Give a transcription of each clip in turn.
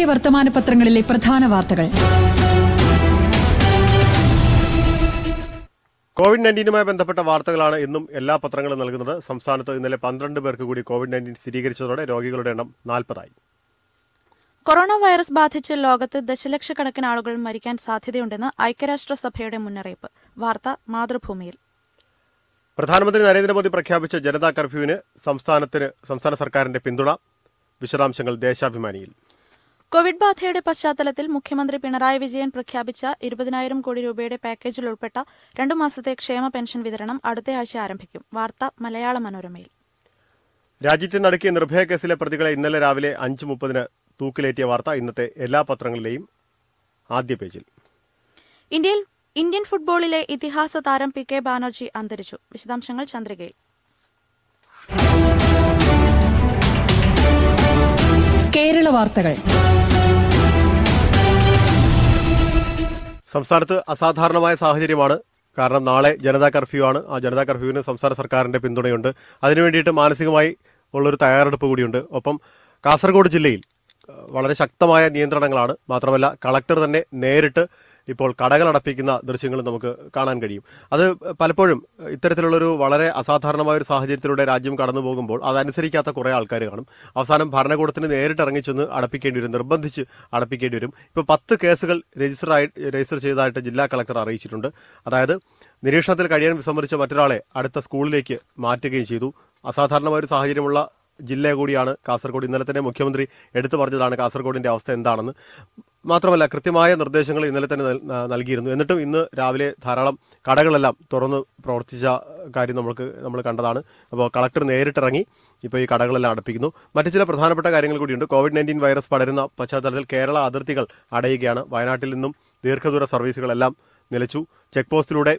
ഇന്നത്തെ വർത്തമാന പത്രങ്ങളിലെ പ്രധാന വാർത്തകൾ കോവിഡ് നയൻറ്റീനുമായി ബന്ധപ്പെട്ട വാർത്തകളാണ് ഇന്നും എല്ലാ പത്രങ്ങളും നൽകുന്നത് സംസ്ഥാനത്ത് ഇന്നലെ പന്ത്രണ്ട് പേർക്ക് കൂടി കോവിഡ് നയൻറ്റീൻ സ്ഥിരീകരിച്ചതോടെ രോഗികളുടെ എണ്ണം നാൽപ്പതായി കൊറോണ വൈറസ് ബാധിച്ച് ലോകത്ത് ദശലക്ഷക്കണക്കിന് ആളുകൾ മരിക്കാൻ സാധ്യതയുണ്ടെന്ന് ഐക്യരാഷ്ട്രസഭയുടെ മുന്നറിയിപ്പ് വാർത്ത മാതൃഭൂമിയിൽ പ്രധാനമന്ത്രി നരേന്ദ്രമോദി പ്രഖ്യാപിച്ച ജനതാ കർഫ്യൂവിന് സംസ്ഥാനത്തിന് സംസ്ഥാന സർക്കാരിന്റെ പിന്തുണ വിശദാംശങ്ങൾ ദേശാഭിമാനിയിൽ കോവിഡ് ബാധയുടെ പശ്ചാത്തലത്തിൽ മുഖ്യമന്ത്രി പിണറായി വിജയൻ പ്രഖ്യാപിച്ച ഇരുപതിനായിരം കോടി രൂപയുടെ പാക്കേജിൽ ഉൾപ്പെട്ട രണ്ടു മാസത്തെ ക്ഷേമ പെൻഷൻ വിതരണം അടുത്തയാഴ്ച ആരംഭിക്കും വാർത്ത മലയാള മനോരമയിൽ രാജ്യത്തെ നടക്കിയ നിർഭയ കേസിലെ പ്രതികളെ ഇന്നലെ രാവിലെ അഞ്ച് മുപ്പതിന് തൂക്കിലേറ്റിയ വാർത്ത ഇന്നത്തെ എല്ലാ പത്രങ്ങളിലെയും ആദ്യ പേജിൽ ഇന്ത്യയിൽ ഇന്ത്യൻ ഫുട്ബോളിലെ ഇതിഹാസ താരം പി കെ ബാനർജി അന്തരിച്ചു വിശദാംശങ്ങൾ ചന്ദ്രികയിൽ കേരള വാർത്തകൾ സംസ്ഥാനത്ത് അസാധാരണമായ സാഹചര്യമാണ് കാരണം നാളെ ജനതാ കർഫ്യൂ ആണ് ആ ജനതാ കർഫ്യൂവിന് സംസ്ഥാന സർക്കാരിൻ്റെ പിന്തുണയുണ്ട് അതിനു വേണ്ടിയിട്ട് മാനസികമായി ഉള്ളൊരു തയ്യാറെടുപ്പ് കൂടിയുണ്ട് ഒപ്പം കാസർഗോഡ് ജില്ലയിൽ വളരെ ശക്തമായ നിയന്ത്രണങ്ങളാണ് മാത്രമല്ല കളക്ടർ തന്നെ നേരിട്ട് ഇപ്പോൾ കടകൾ അടപ്പിക്കുന്ന ദൃശ്യങ്ങൾ നമുക്ക് കാണാൻ കഴിയും അത് പലപ്പോഴും ഇത്തരത്തിലുള്ളൊരു വളരെ അസാധാരണമായ ഒരു സാഹചര്യത്തിലൂടെ രാജ്യം കടന്നു പോകുമ്പോൾ അതനുസരിക്കാത്ത കുറേ ആൾക്കാർ കാണും അവസാനം ഭരണകൂടത്തിന് നേരിട്ട് ഇറങ്ങിച്ചെന്ന് അടപ്പിക്കേണ്ടി വരും നിർബന്ധിച്ച് അടപ്പിക്കേണ്ടി വരും ഇപ്പോൾ പത്ത് കേസുകൾ രജിസ്റ്റർ ആയി രജിസ്റ്റർ ചെയ്തതായിട്ട് ജില്ലാ കളക്ടർ അറിയിച്ചിട്ടുണ്ട് അതായത് നിരീക്ഷണത്തിൽ കഴിയാൻ വിസമ്മതിച്ച മറ്റൊരാളെ അടുത്ത സ്കൂളിലേക്ക് മാറ്റുകയും ചെയ്തു അസാധാരണമായ ഒരു സാഹചര്യമുള്ള ജില്ല കൂടിയാണ് കാസർഗോഡ് ഇന്നലെ തന്നെ മുഖ്യമന്ത്രി എടുത്തു പറഞ്ഞതാണ് കാസർഗോഡിന്റെ അവസ്ഥ എന്താണെന്ന് മാത്രമല്ല കൃത്യമായ നിർദ്ദേശങ്ങൾ ഇന്നലെ തന്നെ നൽകിയിരുന്നു എന്നിട്ടും ഇന്ന് രാവിലെ ധാരാളം കടകളെല്ലാം തുറന്ന് പ്രവർത്തിച്ച കാര്യം നമുക്ക് നമ്മൾ കണ്ടതാണ് അപ്പോൾ കളക്ടർ നേരിട്ടിറങ്ങി ഇപ്പോൾ ഈ കടകളെല്ലാം അടപ്പിക്കുന്നു മറ്റു ചില പ്രധാനപ്പെട്ട കാര്യങ്ങൾ കൂടിയുണ്ട് കോവിഡ് നയൻറ്റീൻ വൈറസ് പടരുന്ന പശ്ചാത്തലത്തിൽ കേരള അതിർത്തികൾ അടയുകയാണ് വയനാട്ടിൽ നിന്നും ദീർഘദൂര സർവീസുകളെല്ലാം നിലച്ചു ചെക്ക് പോസ്റ്റിലൂടെ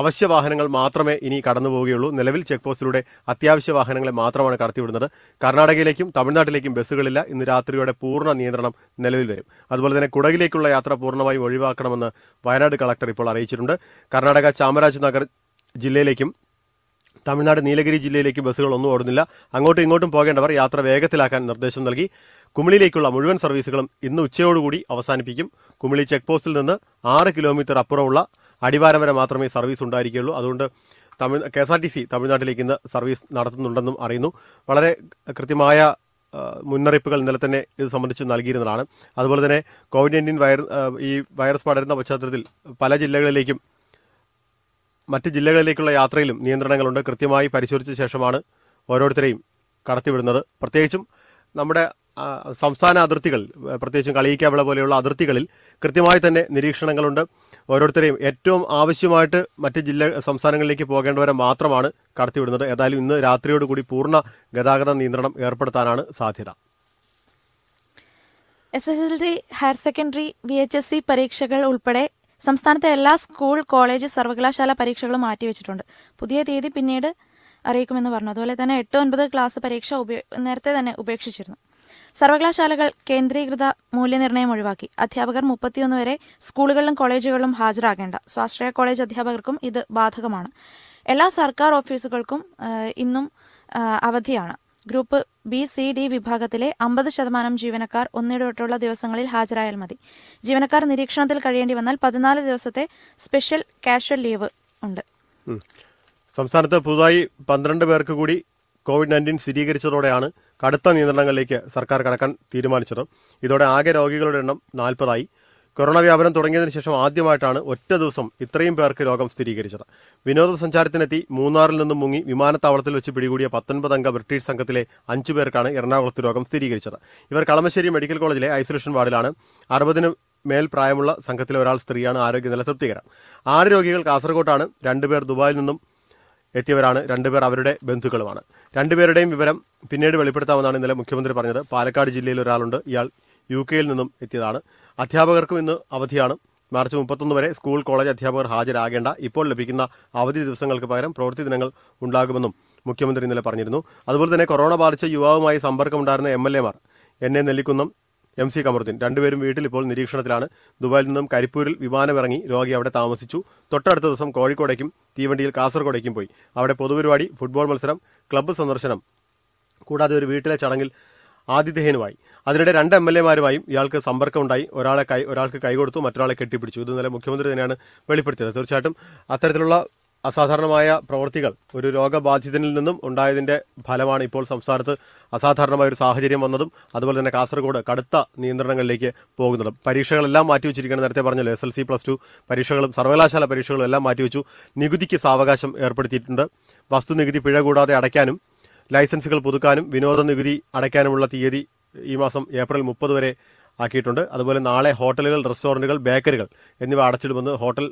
അവശ്യ വാഹനങ്ങൾ മാത്രമേ ഇനി കടന്നു പോവുകയുള്ളൂ നിലവിൽ ചെക്ക് പോസ്റ്റിലൂടെ അത്യാവശ്യ വാഹനങ്ങളെ മാത്രമാണ് കടത്തിവിടുന്നത് കർണാടകയിലേക്കും തമിഴ്നാട്ടിലേക്കും ബസ്സുകളില്ല ഇന്ന് രാത്രിയോടെ പൂർണ്ണ നിയന്ത്രണം നിലവിൽ വരും അതുപോലെ തന്നെ കുടകിലേക്കുള്ള യാത്ര പൂർണ്ണമായും ഒഴിവാക്കണമെന്ന് വയനാട് കളക്ടർ ഇപ്പോൾ അറിയിച്ചിട്ടുണ്ട് കർണാടക ചാമരാജ് നഗർ ജില്ലയിലേക്കും തമിഴ്നാട് നീലഗിരി ജില്ലയിലേക്കും ബസ്സുകളൊന്നും ഓടുന്നില്ല അങ്ങോട്ടും ഇങ്ങോട്ടും പോകേണ്ടവർ യാത്ര വേഗത്തിലാക്കാൻ നിർദ്ദേശം നൽകി കുമിളിയിലേക്കുള്ള മുഴുവൻ സർവീസുകളും ഇന്ന് ഉച്ചയോടുകൂടി അവസാനിപ്പിക്കും കുമിളി ചെക്ക് പോസ്റ്റിൽ നിന്ന് ആറ് കിലോമീറ്റർ അപ്പുറമുള്ള അടിവാരം വരെ മാത്രമേ സർവീസ് ഉണ്ടായിരിക്കുകയുള്ളൂ അതുകൊണ്ട് Tamil K S R T C തമിഴ്നാട്ടിലേക്ക് ഇന്ന് സർവീസ് നടത്തുന്നുണ്ടെന്നും അറിയുന്നു വളരെ കൃത്യമായ മുന്നറിയിപ്പുകൾ ഇന്നലെ തന്നെ ഇത് സംബന്ധിച്ച് നൽകിയിരുന്നതാണ് അതുപോലെ തന്നെ കോവിഡ് നയൻറ്റീൻ വൈറ ഈ വൈറസ് പടരുന്ന പശ്ചാത്തലത്തിൽ പല ജില്ലകളിലേക്കും മറ്റ് ജില്ലകളിലേക്കുള്ള യാത്രയിലും നിയന്ത്രണങ്ങളുണ്ട് കൃത്യമായി പരിശോധിച്ച ശേഷമാണ് ഓരോരുത്തരെയും കടത്തിവിടുന്നത് പ്രത്യേകിച്ചും നമ്മുടെ സംസ്ഥാന അതിർത്തികൾ പ്രത്യേകിച്ചും കളിയിക്കാവിള പോലെയുള്ള അതിർത്തികളിൽ കൃത്യമായി തന്നെ നിരീക്ഷണങ്ങളുണ്ട് ഓരോരുത്തരെയും ഏറ്റവും ആവശ്യമായിട്ട് മറ്റ് ജില്ല സംസ്ഥാനങ്ങളിലേക്ക് പോകേണ്ടവരെ മാത്രമാണ് കടത്തിവിടുന്നത് ഏതായാലും ഇന്ന് രാത്രിയോടുകൂടി പൂർണ്ണ ഗതാഗത നിയന്ത്രണം ഏർപ്പെടുത്താനാണ് സാധ്യത S S L C higher secondary V H S C പരീക്ഷകൾ ഉൾപ്പെടെ സംസ്ഥാനത്തെ എല്ലാ സ്കൂൾ കോളേജ് സർവകലാശാല പരീക്ഷകളും മാറ്റിവെച്ചിട്ടുണ്ട് പുതിയ തീയതി പിന്നീട് അറിയിക്കുമെന്ന് പറഞ്ഞു അതുപോലെ തന്നെ എട്ട് ഒൻപത് ക്ലാസ് പരീക്ഷ നേരത്തെ തന്നെ ഉപേക്ഷിച്ചിരുന്നു സർവകലാശാലകൾ കേന്ദ്രീകൃത മൂല്യനിർണ്ണയം ഒഴിവാക്കി അധ്യാപകർ മുപ്പത്തിയൊന്ന് വരെ സ്കൂളുകളിലും കോളേജുകളിലും ഹാജരാകേണ്ട സ്വാശ്രയ കോളേജ് അധ്യാപകർക്കും ഇത് ബാധകമാണ് എല്ലാ സർക്കാർ ഓഫീസുകൾക്കും ഇന്നും അവധിയാണ് ഗ്രൂപ്പ് ബി സി ഡി വിഭാഗത്തിലെ അമ്പത് ശതമാനം ജീവനക്കാർ ഒന്നിടവിട്ടുള്ള ദിവസങ്ങളിൽ ഹാജരായാൽ മതി ജീവനക്കാർ നിരീക്ഷണത്തിൽ കഴിയേണ്ടി വന്നാൽ പതിനാല് ദിവസത്തെ സ്പെഷ്യൽ കാഷ്വൽ ലീവ് ഉണ്ട് സംസ്ഥാനത്ത് പുതുതായി പന്ത്രണ്ട് പേർക്ക് കൂടി കോവിഡ് നയൻറ്റീൻ സ്ഥിരീകരിച്ചതോടെയാണ് കടുത്ത നിയന്ത്രണങ്ങളിലേക്ക് സർക്കാർ കടക്കാൻ തീരുമാനിച്ചത് ഇതോടെ ആകെ രോഗികളുടെ എണ്ണം നാൽപ്പതായി കൊറോണ വ്യാപനം തുടങ്ങിയതിനു ശേഷം ആദ്യമായിട്ടാണ് ഒറ്റ ദിവസം ഇത്രയും പേർക്ക് രോഗം സ്ഥിരീകരിച്ചത് വിനോദസഞ്ചാരത്തിനെത്തി മൂന്നാറിൽ നിന്നും മുങ്ങി വിമാനത്താവളത്തിൽ വെച്ച് പിടികൂടിയ അംഗ ബ്രിട്ടീഷ് സംഘത്തിലെ അഞ്ചു പേർക്കാണ് എറണാകുളത്ത് രോഗം സ്ഥിരീകരിച്ചത് ഇവർ കളമശ്ശേരി മെഡിക്കൽ കോളേജിലെ ഐസൊലേഷൻ വാർഡിലാണ് അറുപതിന് മേൽ പ്രായമുള്ള സംഘത്തിലെ ഒരാൾ സ്ത്രീയാണ് ആരോഗ്യനില തൃപ്തികരം ആറ് രോഗികൾ കാസർകോട്ടാണ് രണ്ടുപേർ ദുബായിൽ നിന്നും എത്തിയവരാണ് രണ്ടുപേർ അവരുടെ ബന്ധുക്കളുമാണ് രണ്ടുപേരുടെയും വിവരം പിന്നീട് വെളിപ്പെടുത്താമെന്നാണ് ഇന്നലെ മുഖ്യമന്ത്രി പറഞ്ഞത് പാലക്കാട് ജില്ലയിൽ ഒരാളുണ്ട് ഇയാൾ യു കെയിൽ നിന്നും എത്തിയതാണ് അധ്യാപകർക്കും ഇന്ന് അവധിയാണ് മാർച്ച് മുപ്പത്തൊന്ന് വരെ സ്കൂൾ കോളേജ് അധ്യാപകർ ഹാജരാകേണ്ട ഇപ്പോൾ ലഭിക്കുന്ന അവധി ദിവസങ്ങൾക്ക് പകരം പ്രവൃത്തി ദിനങ്ങൾ ഉണ്ടാകുമെന്നും മുഖ്യമന്ത്രി ഇന്നലെ പറഞ്ഞിരുന്നു അതുപോലെ തന്നെ കൊറോണ ബാധിച്ച യുവാവുമായി സമ്പർക്കമുണ്ടായിരുന്ന എം എൽ എമാർ N A Nellikkunnam M C Kamaruddin രണ്ടുപേരും വീട്ടിൽ ഇപ്പോൾ നിരീക്ഷണത്തിലാണ് ദുബായിൽ നിന്നും കരിപ്പൂരിൽ വിമാനമിറങ്ങി രോഗി അവിടെ താമസിച്ചു തൊട്ടടുത്ത ദിവസം കോഴിക്കോടേക്കും തീവണ്ടിയിൽ കാസർകോടേക്കും പോയി അവിടെ പൊതുപരിപാടി ഫുട്ബോൾ മത്സരം ക്ലബ്ബ് സന്ദർശനം കൂടാതെ ഒരു വീട്ടിലെ ചടങ്ങിൽ ആതിഥേയനുമായി അതിനിടെ രണ്ട് എം എൽ എമാരുമായും ഇയാൾക്ക് സമ്പർക്കമുണ്ടായി ഒരാളെ കൈ ഒരാൾക്ക് കൈകൊടുത്തു മറ്റൊരാളെ കെട്ടിപ്പിടിച്ചു ഇത് ഇന്നലെ മുഖ്യമന്ത്രി തന്നെയാണ് വെളിപ്പെടുത്തിയത് തീർച്ചയായിട്ടും അത്തരത്തിലുള്ള അസാധാരണമായ പ്രവൃത്തികൾ ഒരു രോഗബാധിതനിൽ നിന്നും ഉണ്ടായതിന്റെ ഫലമാണ് ഇപ്പോൾ സംസ്ഥാനത്ത് അസാധാരണമായ ഒരു സാഹചര്യം വന്നതും അതുപോലെ തന്നെ കാസർഗോഡ് കടുത്ത നിയന്ത്രണങ്ങളിലേക്ക് പോകുന്നതും പരീക്ഷകളെല്ലാം മാറ്റിവെച്ചിരിക്കുകയാണ് നേരത്തെ പറഞ്ഞല്ലോ S L C plus two പരീക്ഷകളും സർവകലാശാല പരീക്ഷകളും എല്ലാം മാറ്റിവെച്ചു നികുതിക്ക് സാവകാശം ഏർപ്പെടുത്തിയിട്ടുണ്ട് വസ്തുനികുതി പിഴ കൂടാതെ അടയ്ക്കാനും ലൈസൻസുകൾ പുതുക്കാനും വിനോദ നികുതി അടയ്ക്കാനുമുള്ള തീയതി ഈ മാസം ഏപ്രിൽ മുപ്പത് വരെ ആക്കിയിട്ടുണ്ട് അതുപോലെ നാളെ ഹോട്ടലുകൾ റെസ്റ്റോറൻറ്റുകൾ ബേക്കറികൾ എന്നിവ അടച്ചിടുമെന്ന് ഹോട്ടൽ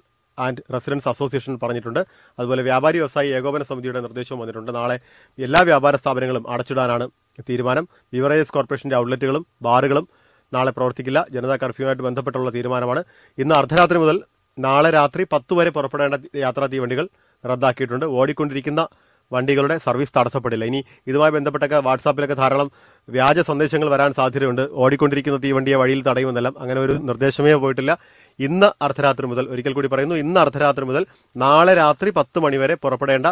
ആൻഡ് റെസിഡൻസ് അസോസിയേഷൻ പറഞ്ഞിട്ടുണ്ട് അതുപോലെ വ്യാപാരി വ്യവസായി ഏകോപന സമിതിയുടെ നിർദ്ദേശവും വന്നിട്ടുണ്ട് നാളെ എല്ലാ വ്യാപാര സ്ഥാപനങ്ങളും അടച്ചിടാനാണ് തീരുമാനം ബിവറേജസ് കോർപ്പറേഷന്റെ ഔട്ട്ലെറ്റുകളും ബാറുകളും നാളെ പ്രവർത്തിക്കില്ല ജനതാ കർഫ്യൂവുമായിട്ട് ബന്ധപ്പെട്ടുള്ള തീരുമാനമാണ് ഇന്ന് അർദ്ധരാത്രി മുതൽ നാളെ രാത്രി പത്ത് വരെ പുറപ്പെടേണ്ട യാത്രാ തീവണ്ടികൾ റദ്ദാക്കിയിട്ടുണ്ട് ഓടിക്കൊണ്ടിരിക്കുന്ന വണ്ടികളുടെ സർവീസ് തടസ്സപ്പെടില്ല ഇനി ഇതുമായി ബന്ധപ്പെട്ടൊക്കെ വാട്സാപ്പിലൊക്കെ ധാരാളം വ്യാജ സന്ദേശങ്ങൾ വരാൻ സാധ്യതയുണ്ട് ഓടിക്കൊണ്ടിരിക്കുന്ന തീവണ്ടിയെ വഴിയിൽ തടയുമെന്നെല്ലാം അങ്ങനെ ഒരു നിർദ്ദേശമേ പോയിട്ടില്ല ഇന്ന് അർദ്ധരാത്രി മുതൽ ഒരിക്കൽ കൂടി പറയുന്നു ഇന്ന് അർദ്ധരാത്രി മുതൽ നാളെ രാത്രി പത്ത് മണിവരെ പുറപ്പെടേണ്ട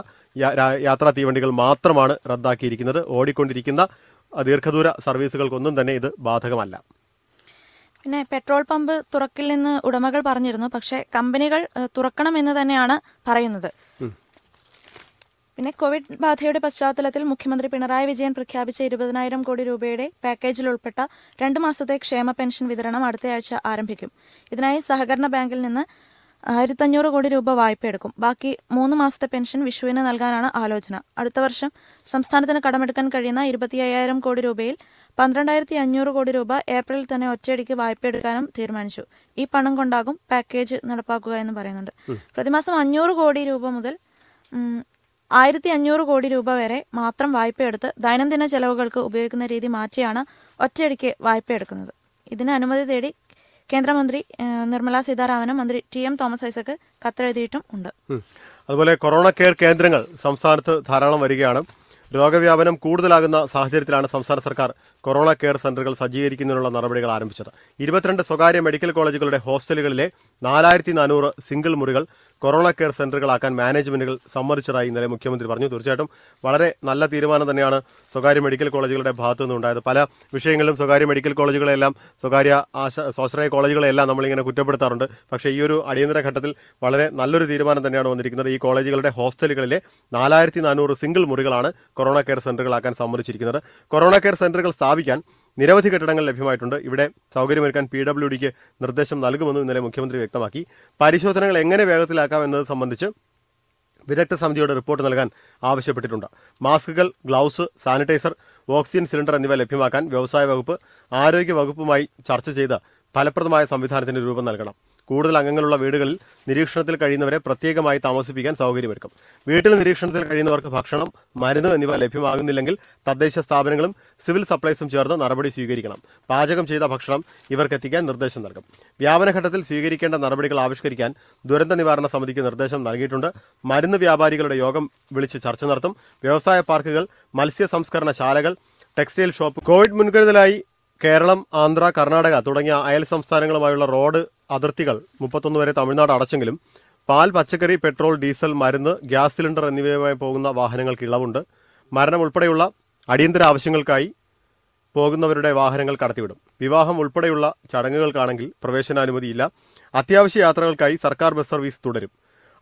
യാത്രാ തീവണ്ടികൾ മാത്രമാണ് റദ്ദാക്കിയിരിക്കുന്നത് ഓടിക്കൊണ്ടിരിക്കുന്ന ദീർഘദൂര സർവീസുകൾക്കൊന്നും തന്നെ ഇത് ബാധകമല്ല പിന്നെ പെട്രോൾ പമ്പ് തുറക്കിൽ നിന്ന് ഉടമകൾ പറഞ്ഞിരുന്നു പക്ഷേ കമ്പനികൾ തുറക്കണം എന്ന് തന്നെയാണ് പറയുന്നത് പിന്നെ കോവിഡ് ബാധയുടെ പശ്ചാത്തലത്തിൽ മുഖ്യമന്ത്രി പിണറായി വിജയൻ പ്രഖ്യാപിച്ച ഇരുപതിനായിരം കോടി രൂപയുടെ പാക്കേജിൽ ഉൾപ്പെട്ട രണ്ട് മാസത്തെ ക്ഷേമ പെൻഷൻ വിതരണം അടുത്തയാഴ്ച ആരംഭിക്കും ഇതിനായി സഹകരണ ബാങ്കിൽ നിന്ന് ആയിരത്തഞ്ഞൂറ് കോടി രൂപ വായ്പ എടുക്കും ബാക്കി മൂന്ന് മാസത്തെ പെൻഷൻ വിഷുവിന് നൽകാനാണ് ആലോചന അടുത്ത വർഷം സംസ്ഥാനത്തിന് കടമെടുക്കാൻ കഴിയുന്ന ഇരുപത്തി അയ്യായിരം കോടി രൂപയിൽ പന്ത്രണ്ടായിരത്തി അഞ്ഞൂറ് കോടി രൂപ ഏപ്രിലിൽ തന്നെ ഒറ്റയടിക്ക് വായ്പ എടുക്കാനും തീരുമാനിച്ചു ഈ പണം കൊണ്ടാകും പാക്കേജ് നടപ്പാക്കുക എന്ന് പറയുന്നുണ്ട് പ്രതിമാസം അഞ്ഞൂറ് കോടി രൂപ മുതൽ ആയിരത്തി അഞ്ഞൂറ് കോടി രൂപ വരെ മാത്രം വായ്പയെടുത്ത് ദൈനംദിന ചെലവുകൾക്ക് ഉപയോഗിക്കുന്ന രീതി മാറ്റിയാണ് ഒറ്റയടിക്ക് വായ്പയെടുക്കുന്നത് ഇതിന് അനുമതി തേടി കേന്ദ്രമന്ത്രി നിർമ്മല സീതാരാമനും മന്ത്രി ടി എം തോമസ് ഐസക് കത്തെഴുതിയിട്ടും ഉണ്ട് അതുപോലെ കൊറോണ കെയർ കേന്ദ്രങ്ങൾ സംസ്ഥാനത്ത് ധാരാളം വരികയാണ് രോഗവ്യാപനം കൂടുതലാകുന്ന സാഹചര്യത്തിലാണ് സംസ്ഥാന സർക്കാർ കൊറോണ കെയർ സെന്ററുകൾ സജ്ജീകരിക്കുന്നതിനുള്ള നടപടികൾ ആരംഭിച്ചത് ഇരുപത്തിരണ്ട് സ്വകാര്യ മെഡിക്കൽ കോളേജുകളുടെ ഹോസ്റ്റലുകളിലെ നാലായിരത്തി നാനൂറ് സിംഗിൾ മുറികൾ കൊറോണ കെയർ സെന്ററുകളാക്കാൻ മാനേജ്മെന്റുകൾ സമ്മതിച്ചതായി ഇന്നലെ മുഖ്യമന്ത്രി പറഞ്ഞു തീർച്ചയായിട്ടും വളരെ നല്ല തീരുമാനം തന്നെയാണ് സ്വകാര്യ മെഡിക്കൽ കോളേജുകളുടെ ഭാഗത്തു നിന്നുണ്ടായത് പല വിഷയങ്ങളിലും സ്വകാര്യ മെഡിക്കൽ കോളേജുകളെല്ലാം സ്വകാര്യ സ്വാശ്രയ കോളേജുകളെല്ലാം നമ്മളിങ്ങനെ കുറ്റപ്പെടുത്താറുണ്ട് പക്ഷേ ഈ ഒരു അടിയന്തര ഘട്ടത്തിൽ വളരെ നല്ലൊരു തീരുമാനം തന്നെയാണ് വന്നിരിക്കുന്നത് ഈ കോളേജുകളുടെ ഹോസ്റ്റലുകളിലെ നാലായിരത്തി സിംഗിൾ മുറികളാണ് കൊറോണ കെയർ സെന്ററുകളാക്കാൻ സമ്മതിച്ചിരിക്കുന്നത് കൊറോണ കെയർ സെന്ററുകൾ സ്ഥാപിക്കാൻ നിരവധി കെട്ടിടങ്ങൾ ലഭ്യമായിട്ടുണ്ട് ഇവിടെ സൗകര്യമൊരുക്കാൻ പി ഡബ്ല്യു ഡിക്ക് നിർദ്ദേശം നൽകുമെന്നും ഇന്നലെ മുഖ്യമന്ത്രി വ്യക്തമാക്കി പരിശോധനകൾ എങ്ങനെ വേഗത്തിലാക്കാം എന്നത് സംബന്ധിച്ച് വിദഗ്ധ സമിതിയുടെ റിപ്പോർട്ട് നൽകാൻ ആവശ്യപ്പെട്ടിട്ടുണ്ട് മാസ്കുകൾ ഗ്ലൗസ് സാനിറ്റൈസർ ഓക്സിജൻ സിലിണ്ടർ എന്നിവ ലഭ്യമാക്കാൻ വ്യവസായ വകുപ്പ് ആരോഗ്യ വകുപ്പുമായി ചർച്ച ചെയ്ത് ഫലപ്രദമായ സംവിധാനത്തിന് രൂപം നൽകണം കൂടുതൽ അംഗങ്ങളുള്ള വീടുകളിൽ നിരീക്ഷണത്തിൽ കഴിയുന്നവരെ പ്രത്യേകമായി താമസിപ്പിക്കാൻ സൗകര്യമൊരുക്കും വീട്ടിൽ നിരീക്ഷണത്തിൽ കഴിയുന്നവർക്ക് ഭക്ഷണം മരുന്ന് എന്നിവ ലഭ്യമാകുന്നില്ലെങ്കിൽ തദ്ദേശ സ്ഥാപനങ്ങളും സിവിൽ സപ്ലൈസും ചേർന്ന് നടപടി സ്വീകരിക്കണം പാചകം ചെയ്ത ഭക്ഷണം ഇവർക്ക് എത്തിക്കാൻ നിർദ്ദേശം നൽകും വ്യാപനഘട്ടത്തിൽ സ്വീകരിക്കേണ്ട നടപടികൾ ആവിഷ്കരിക്കാൻ ദുരന്ത നിവാരണ സമിതിക്ക് നിർദ്ദേശം നൽകിയിട്ടുണ്ട് മരുന്ന് വ്യാപാരികളുടെ യോഗം വിളിച്ച് ചർച്ച നടത്തും വ്യവസായ പാർക്കുകൾ മത്സ്യ സംസ്കരണ ശാലകൾ ടെക്സ്റ്റൈൽ ഷോപ്പ് കോവിഡ് മുൻകരുതലായി കേരളം ആന്ധ്ര കർണാടക തുടങ്ങിയ അയൽ സംസ്ഥാനങ്ങളുമായുള്ള റോഡ് അതിർത്തികൾ മുപ്പത്തൊന്ന് വരെ തമിഴ്നാട് അടച്ചെങ്കിലും പാൽ പച്ചക്കറി പെട്രോൾ ഡീസൽ മരുന്ന് ഗ്യാസ് സിലിണ്ടർ എന്നിവയുമായി പോകുന്ന വാഹനങ്ങൾക്ക് ഇളവുണ്ട് മരണം ഉൾപ്പെടെയുള്ള അടിയന്തര ആവശ്യങ്ങൾക്കായി പോകുന്നവരുടെ വാഹനങ്ങൾ കടത്തിവിടും വിവാഹം ഉൾപ്പെടെയുള്ള ചടങ്ങുകൾക്കാണെങ്കിൽ പ്രവേശനാനുമതിയില്ല അത്യാവശ്യ യാത്രകൾക്കായി സർക്കാർ ബസ് സർവീസ് തുടരും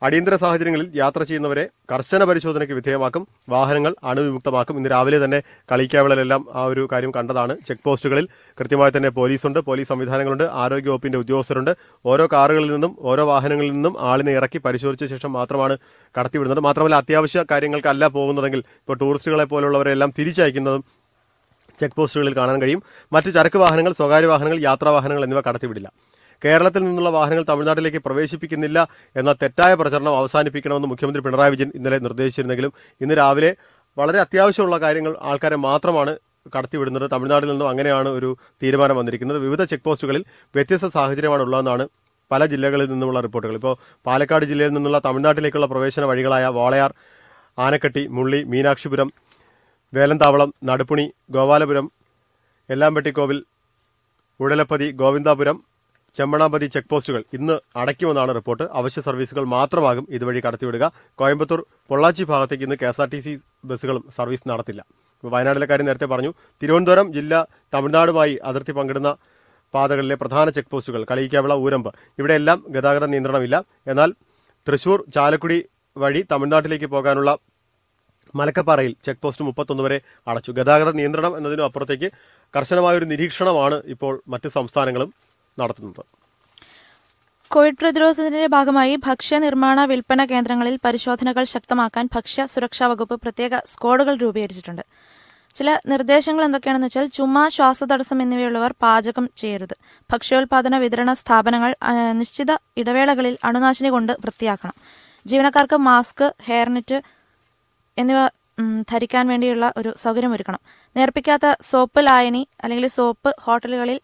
അടിയന്തര സാഹചര്യങ്ങളിൽ യാത്ര ചെയ്യുന്നവരെ കർശന പരിശോധനയ്ക്ക് വിധേയമാക്കും വാഹനങ്ങൾ അണുവിമുക്തമാക്കും ഇന്ന് രാവിലെ തന്നെ കളിക്കാവിളയിലെല്ലാം ആ ഒരു കാര്യം കണ്ടതാണ് ചെക്ക് പോസ്റ്റുകളിൽ കൃത്യമായി തന്നെ പോലീസുണ്ട് പോലീസ് സംവിധാനങ്ങളുണ്ട് ആരോഗ്യവകുപ്പിന്റെ ഉദ്യോഗസ്ഥരുണ്ട് ഓരോ കാറുകളിൽ നിന്നും ഓരോ വാഹനങ്ങളിൽ നിന്നും ആളിനെ ഇറക്കി പരിശോധിച്ച ശേഷം മാത്രമാണ് കടത്തിവിടുന്നത് മാത്രമല്ല അത്യാവശ്യ കാര്യങ്ങൾക്കല്ല പോകുന്നതെങ്കിൽ ഇപ്പോൾ ടൂറിസ്റ്റുകളെ പോലുള്ളവരെല്ലാം തിരിച്ചയക്കുന്നതും ചെക്ക് പോസ്റ്റുകളിൽ കാണാൻ കഴിയും മറ്റ് ചരക്ക് വാഹനങ്ങൾ സ്വകാര്യ വാഹനങ്ങൾ യാത്രാ വാഹനങ്ങൾ എന്നിവ കടത്തിവിടില്ല കേരളത്തിൽ നിന്നുള്ള വാഹനങ്ങൾ തമിഴ്നാട്ടിലേക്ക് പ്രവേശിപ്പിക്കുന്നില്ല എന്ന തെറ്റായ പ്രചരണം അവസാനിപ്പിക്കണമെന്ന് മുഖ്യമന്ത്രി പിണറായി വിജയൻ ഇന്നലെ നിർദ്ദേശിച്ചിരുന്നെങ്കിലും ഇന്ന് രാവിലെ വളരെ അത്യാവശ്യമുള്ള കാര്യങ്ങൾ ആൾക്കാരെ മാത്രമാണ് കടത്തിവിടുന്നത് തമിഴ്നാട്ടിൽ നിന്നും അങ്ങനെയാണ് ഒരു തീരുമാനം വന്നിരിക്കുന്നത് വിവിധ ചെക്ക് പോസ്റ്റുകളിൽ വ്യത്യസ്ത സാഹചര്യമാണ് ഉള്ളതെന്നാണ് പല ജില്ലകളിൽ നിന്നുമുള്ള റിപ്പോർട്ടുകൾ ഇപ്പോൾ പാലക്കാട് ജില്ലയിൽ നിന്നുള്ള തമിഴ്നാട്ടിലേക്കുള്ള പ്രവേശന വഴികളായ വാളയാർ ആനക്കട്ടി മുള്ളി മീനാക്ഷിപുരം വേലന്താവളം നടുപ്പുണി ഗോപാലപുരം എല്ലാമ്പെട്ടിക്കോവിൽ ഉടലപ്പതി ഗോവിന്ദാപുരം ചെമ്മണാമ്പതി ചെക്ക് പോസ്റ്റുകൾ ഇന്ന് അടയ്ക്കുമെന്നാണ് റിപ്പോർട്ട് അവശ്യ സർവീസുകൾ മാത്രമാകും ഇതുവഴി കടത്തിവിടുക കോയമ്പത്തൂർ പൊള്ളാച്ചി ഭാഗത്തേക്ക് ഇന്ന് K S R T C ബസ്സുകളും സർവീസ് നടത്തില്ല വയനാട്ടിലെ കാര്യം നേരത്തെ പറഞ്ഞു തിരുവനന്തപുരം ജില്ല തമിഴ്നാടുമായി അതിർത്തി പങ്കിടുന്ന പാതകളിലെ പ്രധാന ചെക്ക് പോസ്റ്റുകൾ കളിയിക്കാവിള ഊരമ്പ് ഇവിടെയെല്ലാം ഗതാഗത നിയന്ത്രണമില്ല എന്നാൽ തൃശൂർ ചാലക്കുടി വഴി തമിഴ്നാട്ടിലേക്ക് പോകാനുള്ള മലക്കപ്പാറയിൽ ചെക്ക് പോസ്റ്റ് മുപ്പത്തൊന്ന് വരെ അടച്ചു ഗതാഗത നിയന്ത്രണം എന്നതിനും അപ്പുറത്തേക്ക് കർശനമായൊരു നിരീക്ഷണമാണ് ഇപ്പോൾ മറ്റ് സംസ്ഥാനങ്ങളും നടത്തുന്നത് കോവിഡ് പ്രതിരോധത്തിന്റെ ഭാഗമായി ഭക്ഷ്യ നിർമ്മാണ വിൽപ്പന കേന്ദ്രങ്ങളിൽ പരിശോധനകൾ ശക്തമാക്കാൻ ഭക്ഷ്യ സുരക്ഷാ വകുപ്പ് പ്രത്യേക സ്ക്വാഡുകൾ രൂപീകരിച്ചിട്ടുണ്ട് ചില നിർദ്ദേശങ്ങൾ എന്തൊക്കെയാണെന്ന് വെച്ചാൽ ചുമ ശ്വാസതടസ്സം എന്നിവയുള്ളവർ പാചകം ചെയ്യരുത് ഭക്ഷ്യോൽപാദന വിതരണ സ്ഥാപനങ്ങൾ നിശ്ചിത ഇടവേളകളിൽ അണുനാശിനി കൊണ്ട് വൃത്തിയാക്കണം ജീവനക്കാർക്ക് മാസ്ക് ഹെയർനെറ്റ് എന്നിവ ധരിക്കാൻ വേണ്ടിയുള്ള ഒരു സൗകര്യം ഒരുക്കണം നേർപ്പിക്കാത്ത സോപ്പ് ലായനി അല്ലെങ്കിൽ സോപ്പ് ഹോട്ടലുകളിൽ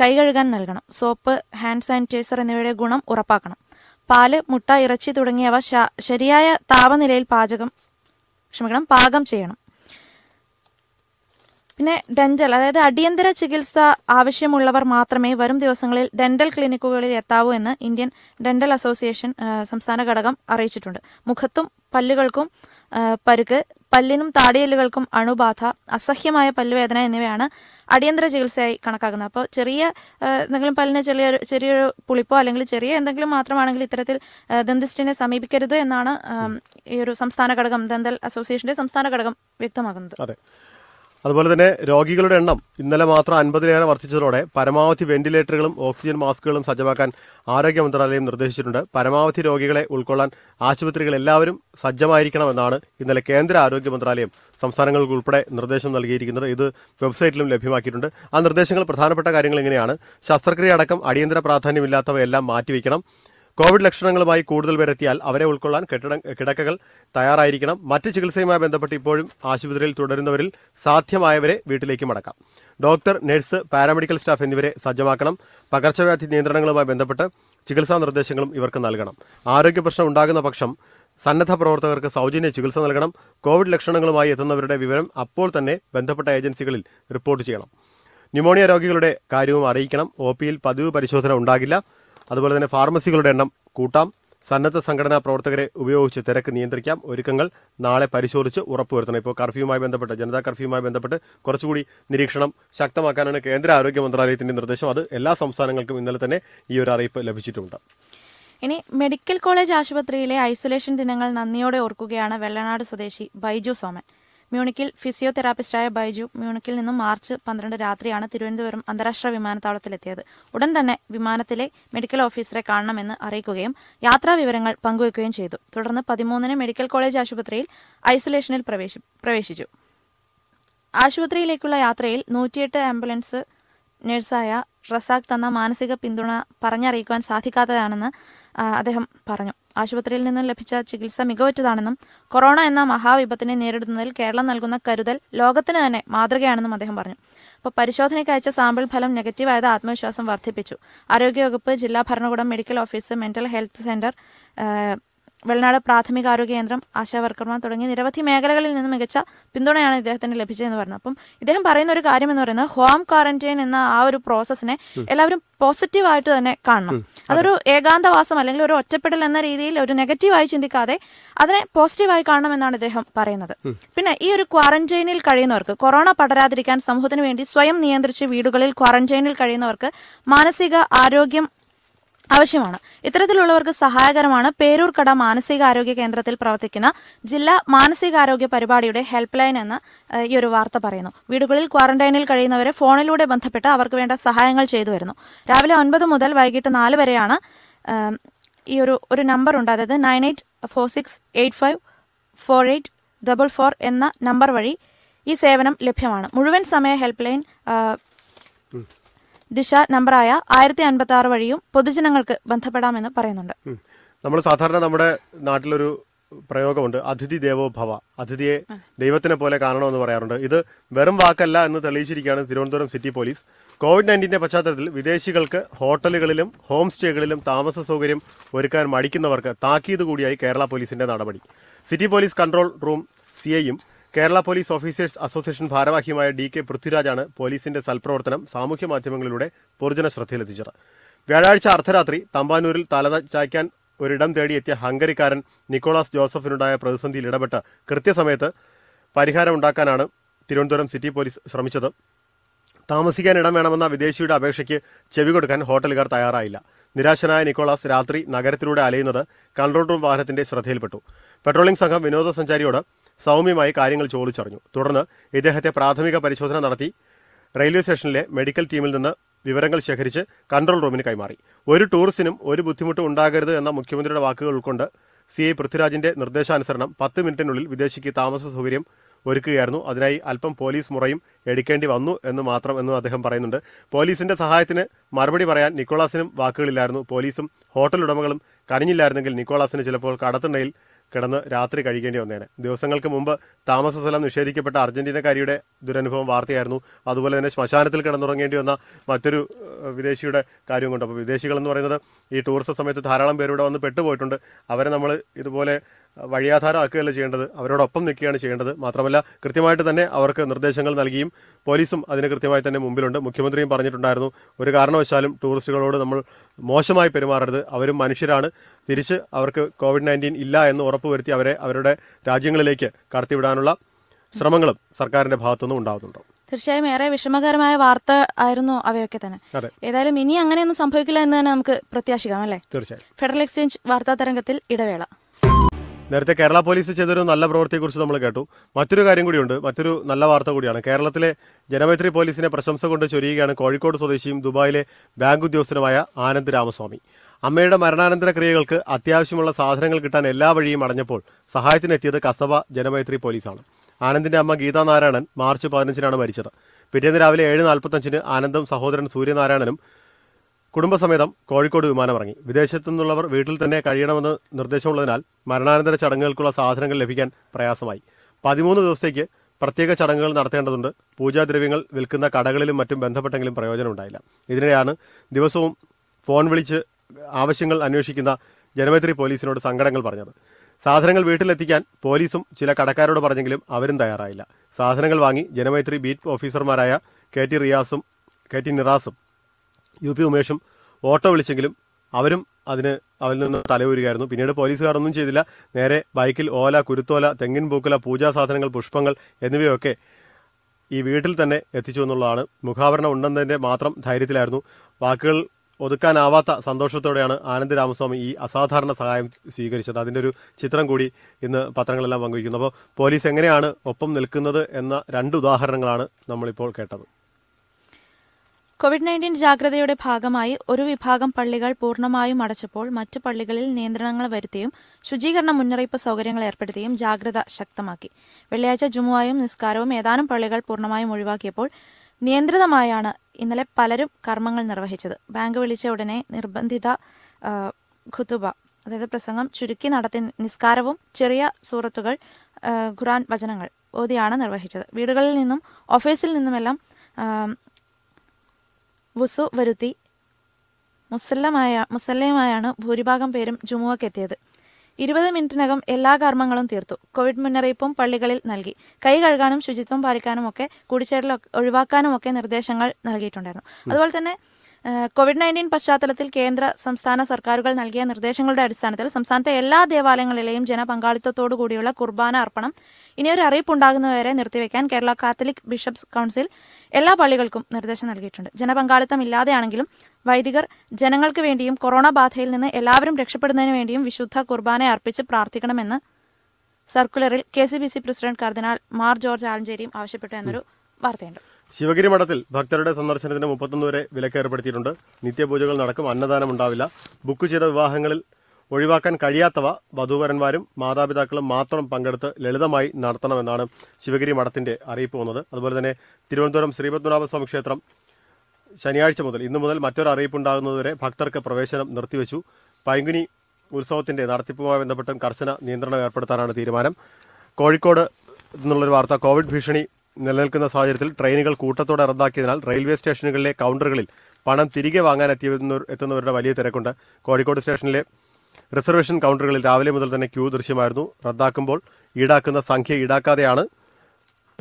കൈ കഴുകാൻ നൽകണം സോപ്പ് ഹാൻഡ് സാനിറ്റൈസർ എന്നിവയുടെ ഗുണം ഉറപ്പാക്കണം പാല് മുട്ട ഇറച്ചി തുടങ്ങിയവ ശരിയായ താപനിലയിൽ പാചകം ക്ഷമിക്കണം പാകം ചെയ്യണം പിന്നെ ഡെന്റൽ അതായത് അടിയന്തര ചികിത്സ ആവശ്യമുള്ളവർ മാത്രമേ വരും ദിവസങ്ങളിൽ ഡെന്റൽ ക്ലിനിക്കുകളിൽ എത്താവൂ എന്ന് ഇന്ത്യൻ ഡെന്റൽ അസോസിയേഷൻ സംസ്ഥാന ഘടകം അറിയിച്ചിട്ടുണ്ട് മുഖത്തും പല്ലുകൾക്കും പരുക്ക് പല്ലിനും താടിയല്ലുകൾക്കും അണുബാധ അസഹ്യമായ പല്ലുവേദന എന്നിവയാണ് അടിയന്തര ചികിത്സയായി കണക്കാക്കുന്നത് അപ്പോൾ ചെറിയ എന്തെങ്കിലും പല്ലിന് ചെറിയൊരു ചെറിയൊരു പുളിപ്പോ അല്ലെങ്കിൽ ചെറിയ എന്തെങ്കിലും മാത്രമാണെങ്കിൽ ഇത്തരത്തിൽ ദന്തിസ്റ്റിനെ സമീപിക്കരുത് എന്നാണ് ഈ ഒരു സംസ്ഥാന ഘടകം ദന്തൽ അസോസിയേഷന്റെ സംസ്ഥാന ഘടകം വ്യക്തമാക്കുന്നത് അതുപോലെ തന്നെ രോഗികളുടെ എണ്ണം ഇന്നലെ മാത്രം അൻപതിലേറെ വർദ്ധിച്ചതോടെ പരമാവധി വെന്റിലേറ്ററുകളും ഓക്സിജൻ മാസ്കുകളും സജ്ജമാക്കാൻ ആരോഗ്യ മന്ത്രാലയം നിർദ്ദേശിച്ചിട്ടുണ്ട് പരമാവധി രോഗികളെ ഉൾക്കൊള്ളാൻ ആശുപത്രികൾ എല്ലാവരും സജ്ജമായിരിക്കണമെന്നാണ് ഇന്നലെ കേന്ദ്ര ആരോഗ്യ മന്ത്രാലയം സംസ്ഥാനങ്ങൾക്ക് ഉൾപ്പെടെ നിർദ്ദേശം നൽകിയിരിക്കുന്നത് ഇത് വെബ്സൈറ്റിലും ലഭ്യമാക്കിയിട്ടുണ്ട് ആ നിർദ്ദേശങ്ങൾ പ്രധാനപ്പെട്ട കാര്യങ്ങൾ ഇങ്ങനെയാണ് ശസ്ത്രക്രിയ അടക്കം അടിയന്തര പ്രാധാന്യമില്ലാത്തവയെല്ലാം മാറ്റിവെക്കണം കോവിഡ് ലക്ഷണങ്ങളുമായി കൂടുതൽ പേരെത്തിയാൽ അവരെ ഉൾക്കൊള്ളാൻ കെട്ടിട കിടക്കകൾ തയ്യാറായിരിക്കണം മറ്റ് ചികിത്സയുമായി ബന്ധപ്പെട്ട് ഇപ്പോഴും ആശുപത്രിയിൽ തുടരുന്നവരിൽ സാധ്യമായവരെ വീട്ടിലേക്ക് മടക്കാം ഡോക്ടർ നഴ്സ് പാരാമെഡിക്കൽ സ്റ്റാഫ് എന്നിവരെ സജ്ജമാക്കണം പകർച്ചവ്യാധി നിയന്ത്രണങ്ങളുമായി ബന്ധപ്പെട്ട് ചികിത്സാ നിർദ്ദേശങ്ങളും ഇവർക്ക് നൽകണം ആരോഗ്യ പ്രശ്നം ഉണ്ടാകുന്ന പക്ഷം സന്നദ്ധ പ്രവർത്തകർക്ക് സൗജന്യ ചികിത്സ നൽകണം കോവിഡ് ലക്ഷണങ്ങളുമായി എത്തുന്നവരുടെ വിവരം അപ്പോൾ തന്നെ ബന്ധപ്പെട്ട ഏജൻസികളിൽ റിപ്പോർട്ട് ചെയ്യണം ന്യൂമോണിയ രോഗികളുടെ കാര്യവും അറിയിക്കണം ഒ പതിവ് പരിശോധന ഉണ്ടാകില്ല അതുപോലെ തന്നെ ഫാർമസികളുടെ എണ്ണം കൂട്ടാം സന്നദ്ധ സംഘടനാ പ്രവർത്തകരെ ഉപയോഗിച്ച് തിരക്ക് നിയന്ത്രിക്കാം ഒരുക്കങ്ങൾ നാളെ പരിശോധിച്ച് ഉറപ്പുവരുത്തണം ഇപ്പോൾ കർഫ്യൂമായി ബന്ധപ്പെട്ട് ജനതാ കർഫ്യൂമായി ബന്ധപ്പെട്ട് കുറച്ചുകൂടി നിരീക്ഷണം ശക്തമാക്കാനാണ് കേന്ദ്ര ആരോഗ്യ മന്ത്രാലയത്തിന്റെ നിർദ്ദേശം അത് എല്ലാ സംസ്ഥാനങ്ങൾക്കും ഇന്നലെ തന്നെ ഈ ഒരു അറിയിപ്പ് ലഭിച്ചിട്ടുണ്ട് ഇനി മെഡിക്കൽ കോളേജ് ആശുപത്രിയിലെ ഐസൊലേഷൻ ദിനങ്ങൾ നന്ദിയോടെ ഓർക്കുകയാണ് വെള്ളനാട് സ്വദേശി ബൈജു സോമൻ മ്യൂണിക്കിൽ ഫിസിയോതെറാപ്പിസ്റ്റായ ബൈജു മ്യൂണിക്കിൽ നിന്നും മാർച്ച് പന്ത്രണ്ട് രാത്രിയാണ് തിരുവനന്തപുരം അന്താരാഷ്ട്ര വിമാനത്താവളത്തിലെത്തിയത് ഉടൻ തന്നെ വിമാനത്തിലെ മെഡിക്കൽ ഓഫീസറെ കാണണമെന്ന് അറിയിക്കുകയും യാത്രാ വിവരങ്ങൾ പങ്കുവയ്ക്കുകയും ചെയ്തു തുടർന്ന് പതിമൂന്നിന് മെഡിക്കൽ കോളേജ് ആശുപത്രിയിൽ ഐസൊലേഷനിൽ പ്രവേശിച്ചു ആശുപത്രിയിലേക്കുള്ള യാത്രയിൽ നൂറ്റിയെട്ട് ആംബുലൻസ് നഴ്സായ റസാഖ് തന്ന മാനസിക പിന്തുണ പറഞ്ഞറിയിക്കുവാൻ സാധിക്കാത്തതാണെന്ന് അദ്ദേഹം പറഞ്ഞു ആശുപത്രിയിൽ നിന്നും ലഭിച്ച ചികിത്സ മികവറ്റതാണെന്നും കൊറോണ എന്ന മഹാവിപത്തിനെ നേരിടുന്നതിൽ കേരളം നൽകുന്ന കരുതൽ ലോകത്തിന് തന്നെ മാതൃകയാണെന്നും അദ്ദേഹം പറഞ്ഞു അപ്പോൾ പരിശോധനയ്ക്ക് അയച്ച സാമ്പിൾ ഫലം നെഗറ്റീവായത് ആത്മവിശ്വാസം വർദ്ധിപ്പിച്ചു ആരോഗ്യവകുപ്പ് ജില്ലാ ഭരണകൂടം medical office mental health centre Vellanad ആരോഗ്യ കേന്ദ്രം ആശാവർക്കർമാർ തുടങ്ങിയ നിരവധി മേഖലകളിൽ നിന്ന് മികച്ച പിന്തുണയാണ് ഇദ്ദേഹത്തിന് ലഭിച്ചതെന്ന് പറഞ്ഞത് അപ്പം ഇദ്ദേഹം പറയുന്ന ഒരു കാര്യം എന്ന് പറയുന്നത് ഹോം ക്വാറന്റൈൻ എന്ന ആ ഒരു പ്രോസസ്സിനെ എല്ലാവരും പോസിറ്റീവായിട്ട് തന്നെ കാണണം അതൊരു ഏകാന്തവാസം അല്ലെങ്കിൽ ഒരു ഒറ്റപ്പെടൽ എന്ന രീതിയിൽ ഒരു നെഗറ്റീവായി ചിന്തിക്കാതെ അതിനെ പോസിറ്റീവായി കാണണം എന്നാണ് ഇദ്ദേഹം പറയുന്നത് പിന്നെ ഈ ഒരു ക്വാറന്റൈനിൽ കഴിയുന്നവർക്ക് കൊറോണ പടരാതിരിക്കാൻ സമൂഹത്തിന് വേണ്ടി സ്വയം നിയന്ത്രിച്ച് വീടുകളിൽ ക്വാറന്റൈനിൽ കഴിയുന്നവർക്ക് മാനസിക ആരോഗ്യം ആവശ്യമാണ് ഇത്തരത്തിലുള്ളവർക്ക് സഹായകരമാണ് പേരൂർക്കട മാനസികാരോഗ്യ കേന്ദ്രത്തിൽ പ്രവർത്തിക്കുന്ന ജില്ലാ മാനസികാരോഗ്യ പരിപാടിയുടെ ഹെൽപ്പ് ലൈൻ എന്ന് ഈ ഒരു വാർത്ത പറയുന്നു വീടുകളിൽ ക്വാറന്റൈനിൽ കഴിയുന്നവരെ ഫോണിലൂടെ ബന്ധപ്പെട്ട് അവർക്ക് വേണ്ട സഹായങ്ങൾ ചെയ്തു വരുന്നു രാവിലെ ഒൻപത് മുതൽ വൈകിട്ട് നാല് വരെയാണ് ഈ ഒരു ഒരു ഉണ്ട് അതായത് nine eight four six eight five four eight double four എന്ന നമ്പർ വഴി ഈ സേവനം ലഭ്യമാണ് മുഴുവൻ സമയ ഹെൽപ്പ് ലൈൻ ദിശ നമ്പറായ ആയിരത്തി അൻപത്തി ആറ് വഴിയും പൊതുജനങ്ങൾക്ക് ബന്ധപ്പെടാമെന്ന് പറയുന്നുണ്ട് നമ്മൾ സാധാരണ നമ്മുടെ നാട്ടിലൊരു പ്രയോഗമുണ്ട് അതിഥി ദേവോ ഭവ അതിഥിയെ ദൈവത്തിനെ പോലെ കാണണമെന്ന് പറയാറുണ്ട് ഇത് വെറും വാക്കല്ല എന്ന് തെളിയിച്ചിരിക്കുകയാണ് തിരുവനന്തപുരം സിറ്റി പോലീസ് കോവിഡ് നയൻറ്റീൻ്റെ പശ്ചാത്തലത്തിൽ വിദേശികൾക്ക് ഹോട്ടലുകളിലും ഹോം സ്റ്റേകളിലും താമസ സൗകര്യം ഒരുക്കാൻ മടിക്കുന്നവർക്ക് താക്കീത് കൂടിയായി കേരള പോലീസിന്റെ നടപടി city police control room C ഐയും കേരള പോലീസ് ഓഫീസേഴ്സ് അസോസിയേഷൻ ഭാരവാഹിയുമായ ഡി കെ പൃഥ്വിരാജാണ് പോലീസിന്റെ സൽപ്രവർത്തനം സാമൂഹ്യ മാധ്യമങ്ങളിലൂടെ പൊതുജന ശ്രദ്ധയിലെത്തിച്ചത് വ്യാഴാഴ്ച അർദ്ധരാത്രി തമ്പാനൂരിൽ തല ചായ്ക്കാൻ ഒരിടം തേടിയെത്തിയ ഹങ്കരിക്കാരൻ നിക്കോളാസ് ജോസഫിനുണ്ടായ പ്രതിസന്ധിയിൽ ഇടപെട്ട് കൃത്യസമയത്ത് പരിഹാരമുണ്ടാക്കാനാണ് തിരുവനന്തപുരം സിറ്റി പോലീസ് ശ്രമിച്ചത് താമസിക്കാൻ ഇടം വേണമെന്ന വിദേശിയുടെ അപേക്ഷയ്ക്ക് ചെവി കൊടുക്കാൻ ഹോട്ടലുകാർ തയ്യാറായില്ല നിരാശനായ നിക്കോളാസ് രാത്രി നഗരത്തിലൂടെ അലയുന്നത് കൺട്രോൾ റൂം വാഹനത്തിന്റെ ശ്രദ്ധയിൽപ്പെട്ടു പെട്രോളിംഗ് സംഘം വിനോദസഞ്ചാരിയോട് സൗമ്യമായി കാര്യങ്ങൾ ചോദിച്ചറിഞ്ഞു തുടർന്ന് ഇദ്ദേഹത്തെ പ്രാഥമിക പരിശോധന നടത്തി റെയിൽവേ സ്റ്റേഷനിലെ മെഡിക്കൽ ടീമിൽ നിന്ന് വിവരങ്ങൾ ശേഖരിച്ച് കൺട്രോൾ റൂമിന് കൈമാറി ഒരു ടൂറിസ്റ്റിനും ഒരു ബുദ്ധിമുട്ടും ഉണ്ടാകരുത് എന്ന മുഖ്യമന്ത്രിയുടെ വാക്കുകൾ ഉൾക്കൊണ്ട് സി ഐ പൃഥ്വിരാജിന്റെ നിർദ്ദേശാനുസരണം പത്ത് മിനിറ്റിനുള്ളിൽ വിദേശിക്ക് താമസ സൗകര്യം ഒരുക്കുകയായിരുന്നു അതിനായി അല്പം പോലീസ് മുറയും എടുക്കേണ്ടി വന്നു എന്ന് മാത്രം എന്നും അദ്ദേഹം പറയുന്നുണ്ട് പോലീസിന്റെ സഹായത്തിന് മറുപടി പറയാൻ നിക്കോളാസിനും വാക്കുകളില്ലായിരുന്നു പോലീസും ഹോട്ടൽ ഉടമകളും കരഞ്ഞില്ലായിരുന്നെങ്കിൽ നിക്കോളാസിന് ചിലപ്പോൾ കടത്തുണ്ടയിൽ കിടന്ന് രാത്രി കഴിക്കേണ്ടി വന്നേനെ ദിവസങ്ങൾക്ക് മുമ്പ് താമസ സ്ഥലം നിഷേധിക്കപ്പെട്ട അർജന്റീനക്കാരിയുടെ ദുരനുഭവം വാർത്തയായിരുന്നു അതുപോലെ തന്നെ ശ്മശാനത്തിൽ കിടന്നുറങ്ങേണ്ടി വന്ന മറ്റൊരു വിദേശിയുടെ കാര്യം കൊണ്ട് അപ്പോൾ വിദേശികളെന്ന് പറയുന്നത് ഈ ടൂറിസം സമയത്ത് ധാരാളം പേരിവിടെ വന്ന് പെട്ടുപോയിട്ടുണ്ട് അവരെ നമ്മൾ ഇതുപോലെ വഴിയാധാരമാക്കുകയല്ല ചെയ്യേണ്ടത് അവരോടൊപ്പം നിൽക്കുകയാണ് ചെയ്യേണ്ടത് മാത്രമല്ല കൃത്യമായിട്ട് തന്നെ അവർക്ക് നിർദ്ദേശങ്ങൾ നൽകിയും പോലീസും അതിന് കൃത്യമായി തന്നെ മുമ്പിലുണ്ട് മുഖ്യമന്ത്രിയും പറഞ്ഞിട്ടുണ്ടായിരുന്നു ഒരു കാരണവശാലും ടൂറിസ്റ്റുകളോട് നമ്മൾ മോശമായി പെരുമാറരുത് അവരും മനുഷ്യരാണ് തിരിച്ച് അവർക്ക് കോവിഡ് നയൻറ്റീൻ ഇല്ല എന്ന് ഉറപ്പുവരുത്തി അവരെ അവരുടെ രാജ്യങ്ങളിലേക്ക് കടത്തിവിടാനുള്ള ശ്രമങ്ങളും സർക്കാരിന്റെ ഭാഗത്തുനിന്നും ഉണ്ടാകുന്നുണ്ട് തീർച്ചയായും ഏറെ വിഷമകരമായ വാർത്ത ആയിരുന്നു അവയൊക്കെ തന്നെ ഏതായാലും ഇനി അങ്ങനെയൊന്നും സംഭവിക്കില്ല എന്ന് തന്നെ നമുക്ക് പ്രത്യാശിക്കാം അല്ലേ ഫെഡറൽ എക്സ്ചേഞ്ച് വാർത്താ തരംഗത്തിൽ ഇടവേള നേരത്തെ കേരള പോലീസ് ചെയ്തൊരു നല്ല പ്രവൃത്തിയെക്കുറിച്ച് നമ്മൾ കേട്ടു മറ്റൊരു കാര്യം കൂടിയുണ്ട് മറ്റൊരു നല്ല വാർത്ത കൂടിയാണ് കേരളത്തിലെ ജനമൈത്രി പോലീസിനെ പ്രശംസ കൊണ്ട് ചൊരിയുകയാണ് കോഴിക്കോട് സ്വദേശിയും ദുബായിലെ ബാങ്ക് ഉദ്യോഗസ്ഥനുമായ ആനന്ദ് രാമസ്വാമി അമ്മയുടെ മരണാനന്തര ക്രിയകൾക്ക് അത്യാവശ്യമുള്ള സാധനങ്ങൾ കിട്ടാൻ എല്ലാ വഴിയും അടഞ്ഞപ്പോൾ സഹായത്തിനെത്തിയത് കസബ ജനമൈത്രി പോലീസാണ് ആനന്ദിന്റെ അമ്മ ഗീതാ നാരായണൻ മാർച്ച് പതിനഞ്ചിനാണ് മരിച്ചത് പിറ്റേന്ന് രാവിലെ ഏഴ് നാൽപ്പത്തഞ്ചിന് ആനന്ദും സഹോദരൻ സൂര്യനാരായണനും കുടുംബസമേതം കോഴിക്കോട് വിമാനമിറങ്ങി വിദേശത്തുനിന്നുള്ളവർ വീട്ടിൽ തന്നെ കഴിയണമെന്ന് നിർദ്ദേശമുള്ളതിനാൽ മരണാനന്തര ചടങ്ങുകൾക്കുള്ള സാധനങ്ങൾ ലഭിക്കാൻ പ്രയാസമായി പതിമൂന്ന് ദിവസത്തേക്ക് പ്രത്യേക ചടങ്ങുകൾ നടത്തേണ്ടതുണ്ട് പൂജാദ്രവ്യങ്ങൾ വിൽക്കുന്ന കടകളിലും മറ്റും ബന്ധപ്പെട്ടെങ്കിലും പ്രയോജനമുണ്ടായില്ല ഇതിനിടെയാണ് ദിവസവും ഫോൺ വിളിച്ച് ആവശ്യങ്ങൾ അന്വേഷിക്കുന്ന ജനമൈത്രി പോലീസിനോട് സങ്കടങ്ങൾ പറഞ്ഞത് സാധനങ്ങൾ വീട്ടിലെത്തിക്കാൻ പോലീസും ചില കടക്കാരോട് പറഞ്ഞെങ്കിലും അവരും തയ്യാറായില്ല സാധനങ്ങൾ വാങ്ങി ജനമൈത്രി ബീറ്റ് ഓഫീസർമാരായ കെ ടി റിയാസും കെ ടി നിറാസും യു പി ഉമേഷും ഓട്ടോ വിളിച്ചെങ്കിലും അവരും അതിന് അവരിൽ നിന്ന് തലയൂരുകയായിരുന്നു പിന്നീട് പോലീസുകാരൊന്നും ചെയ്തില്ല നേരെ ബൈക്കിൽ ഓല കുരുത്തോല തെങ്ങിൻ പൂക്കുല പൂജാ സാധനങ്ങൾ പുഷ്പങ്ങൾ എന്നിവയൊക്കെ ഈ വീട്ടിൽ തന്നെ എത്തിച്ചു എന്നുള്ളതാണ് മുഖാവരണം ഉണ്ടെന്നതിൻ്റെ മാത്രം ധൈര്യത്തിലായിരുന്നു വാക്കുകൾ ഒതുക്കാനാവാത്ത സന്തോഷത്തോടെയാണ് ആനന്ദ് രാമസ്വാമി ഈ അസാധാരണ സഹായം സ്വീകരിച്ചത് അതിൻ്റെ ഒരു ചിത്രം കൂടി ഇന്ന് പത്രങ്ങളെല്ലാം പങ്കുവയ്ക്കുന്നു അപ്പോൾ പോലീസ് എങ്ങനെയാണ് ഒപ്പം നിൽക്കുന്നത് എന്ന രണ്ട് ഉദാഹരണങ്ങളാണ് നമ്മളിപ്പോൾ കേട്ടത് കോവിഡ് നയൻറ്റീൻ ജാഗ്രതയുടെ ഭാഗമായി ഒരു വിഭാഗം പള്ളികൾ പൂർണ്ണമായും അടച്ചപ്പോൾ മറ്റു പള്ളികളിൽ നിയന്ത്രണങ്ങൾ വരുത്തിയും ശുചീകരണ മുന്നറിയിപ്പ് സൗകര്യങ്ങൾ ഏർപ്പെടുത്തിയും ജാഗ്രത ശക്തമാക്കി വെള്ളിയാഴ്ച ജുമുവായും നിസ്കാരവും ഏതാനും പള്ളികൾ പൂർണ്ണമായും ഒഴിവാക്കിയപ്പോൾ നിയന്ത്രിതമായാണ് ഇന്നലെ പലരും കർമ്മങ്ങൾ നിർവഹിച്ചത് ബാങ്ക് വിളിച്ച ഉടനെ നിർബന്ധിത ഖുതുബ അതായത് പ്രസംഗം ചുരുക്കി നടത്തി നിസ്കാരവും ചെറിയ സൂറത്തുകൾ ഖുറാൻ വചനങ്ങൾ ഓതിയാണ് നിർവഹിച്ചത് വീടുകളിൽ നിന്നും ഓഫീസിൽ നിന്നുമെല്ലാം വുസു വരുത്തി മുസല്ലമായ മുസല്ലയുമായാണ് ഭൂരിഭാഗം പേരും ജുമുവക്കെത്തിയത് ഇരുപത് മിനിറ്റിനകം എല്ലാ കർമ്മങ്ങളും തീർത്തു കോവിഡ് മുന്നറിയിപ്പും പള്ളികളിൽ നൽകി കൈ കഴുകാനും ശുചിത്വം പാലിക്കാനും ഒക്കെ കൂടിച്ചേരൽ ഒഴിവാക്കാനും ഒക്കെ നിർദ്ദേശങ്ങൾ നൽകിയിട്ടുണ്ടായിരുന്നു അതുപോലെ തന്നെ കോവിഡ് നയൻറ്റീൻ പശ്ചാത്തലത്തിൽ കേന്ദ്ര സംസ്ഥാന സർക്കാരുകൾ നൽകിയ നിർദ്ദേശങ്ങളുടെ അടിസ്ഥാനത്തിൽ സംസ്ഥാനത്തെ എല്ലാ ദേവാലയങ്ങളിലെയും ജനപങ്കാളിത്തത്തോടു കൂടിയുള്ള കുർബാന അർപ്പണം ഇനി ഒരു അറിയിപ്പ് ഉണ്ടാകുന്നവരെ നിർത്തിവെക്കാൻ കേരള കാത്തലിക് ബിഷപ്സ് കൗൺസിൽ എല്ലാ പള്ളികൾക്കും നിർദ്ദേശം നൽകിയിട്ടുണ്ട് ജനപങ്കാളിത്തം ഇല്ലാതെയാണെങ്കിലും വൈദികർ ജനങ്ങൾക്ക് വേണ്ടിയും കൊറോണ ബാധയിൽ നിന്ന് എല്ലാവരും രക്ഷപ്പെടുന്നതിനു വേണ്ടിയും വിശുദ്ധ കുർബാന അർപ്പിച്ച് പ്രാർത്ഥിക്കണമെന്ന് സർക്കുലറിൽ K C B C president cardinal Mar George ആലഞ്ചേരിയും ആവശ്യപ്പെട്ടു എന്നൊരു വാർത്തയുണ്ട് ശിവഗിരി മഠത്തിൽ ഭക്തരുടെ സന്ദർശനത്തിന് മുപ്പത്തൊന്ന് വരെ വിലക്കേർപ്പെടുത്തിയിട്ടുണ്ട് നിത്യപൂജകൾ നടക്കും അന്നദാനം ഉണ്ടാവില്ല ബുക്ക് ചെയ്ത വിവാഹങ്ങളിൽ ഒഴിവാക്കാൻ കഴിയാത്തവ വധൂവരന്മാരും മാതാപിതാക്കളും മാത്രം പങ്കെടുത്ത് ലളിതമായി നടത്തണമെന്നാണ് ശിവഗിരി മഠത്തിന്റെ അറിയിപ്പ് വന്നത് അതുപോലെ തന്നെ തിരുവനന്തപുരം ശ്രീപത്മനാഭസ്വാമി ക്ഷേത്രം ശനിയാഴ്ച മുതൽ ഇന്നു മുതൽ മറ്റൊരു അറിയിപ്പുണ്ടാകുന്നതുവരെ ഭക്തർക്ക് പ്രവേശനം നിർത്തിവെച്ചു പൈങ്കുനി ഉത്സവത്തിന്റെ നടത്തിപ്പുമായി ബന്ധപ്പെട്ടും കർശന നിയന്ത്രണം ഏർപ്പെടുത്താനാണ് തീരുമാനം കോഴിക്കോട് നിന്നുള്ളൊരു വാർത്ത കോവിഡ് ഭീഷണി നിലനിൽക്കുന്ന സാഹചര്യത്തിൽ ട്രെയിനുകൾ കൂട്ടത്തോടെ റദ്ദാക്കിയതിനാൽ റെയിൽവേ സ്റ്റേഷനുകളിലെ കൗണ്ടറുകളിൽ പണം തിരികെ വാങ്ങാൻ എത്തിയ വലിയ തിരക്കുണ്ട് കോഴിക്കോട് സ്റ്റേഷനിലെ റിസർവേഷൻ കൗണ്ടറുകളിൽ രാവിലെ മുതൽ തന്നെ ക്യൂ ദൃശ്യമായിരുന്നു റദ്ദാക്കുമ്പോൾ ഈടാക്കുന്ന സംഖ്യ ഈടാക്കാതെയാണ്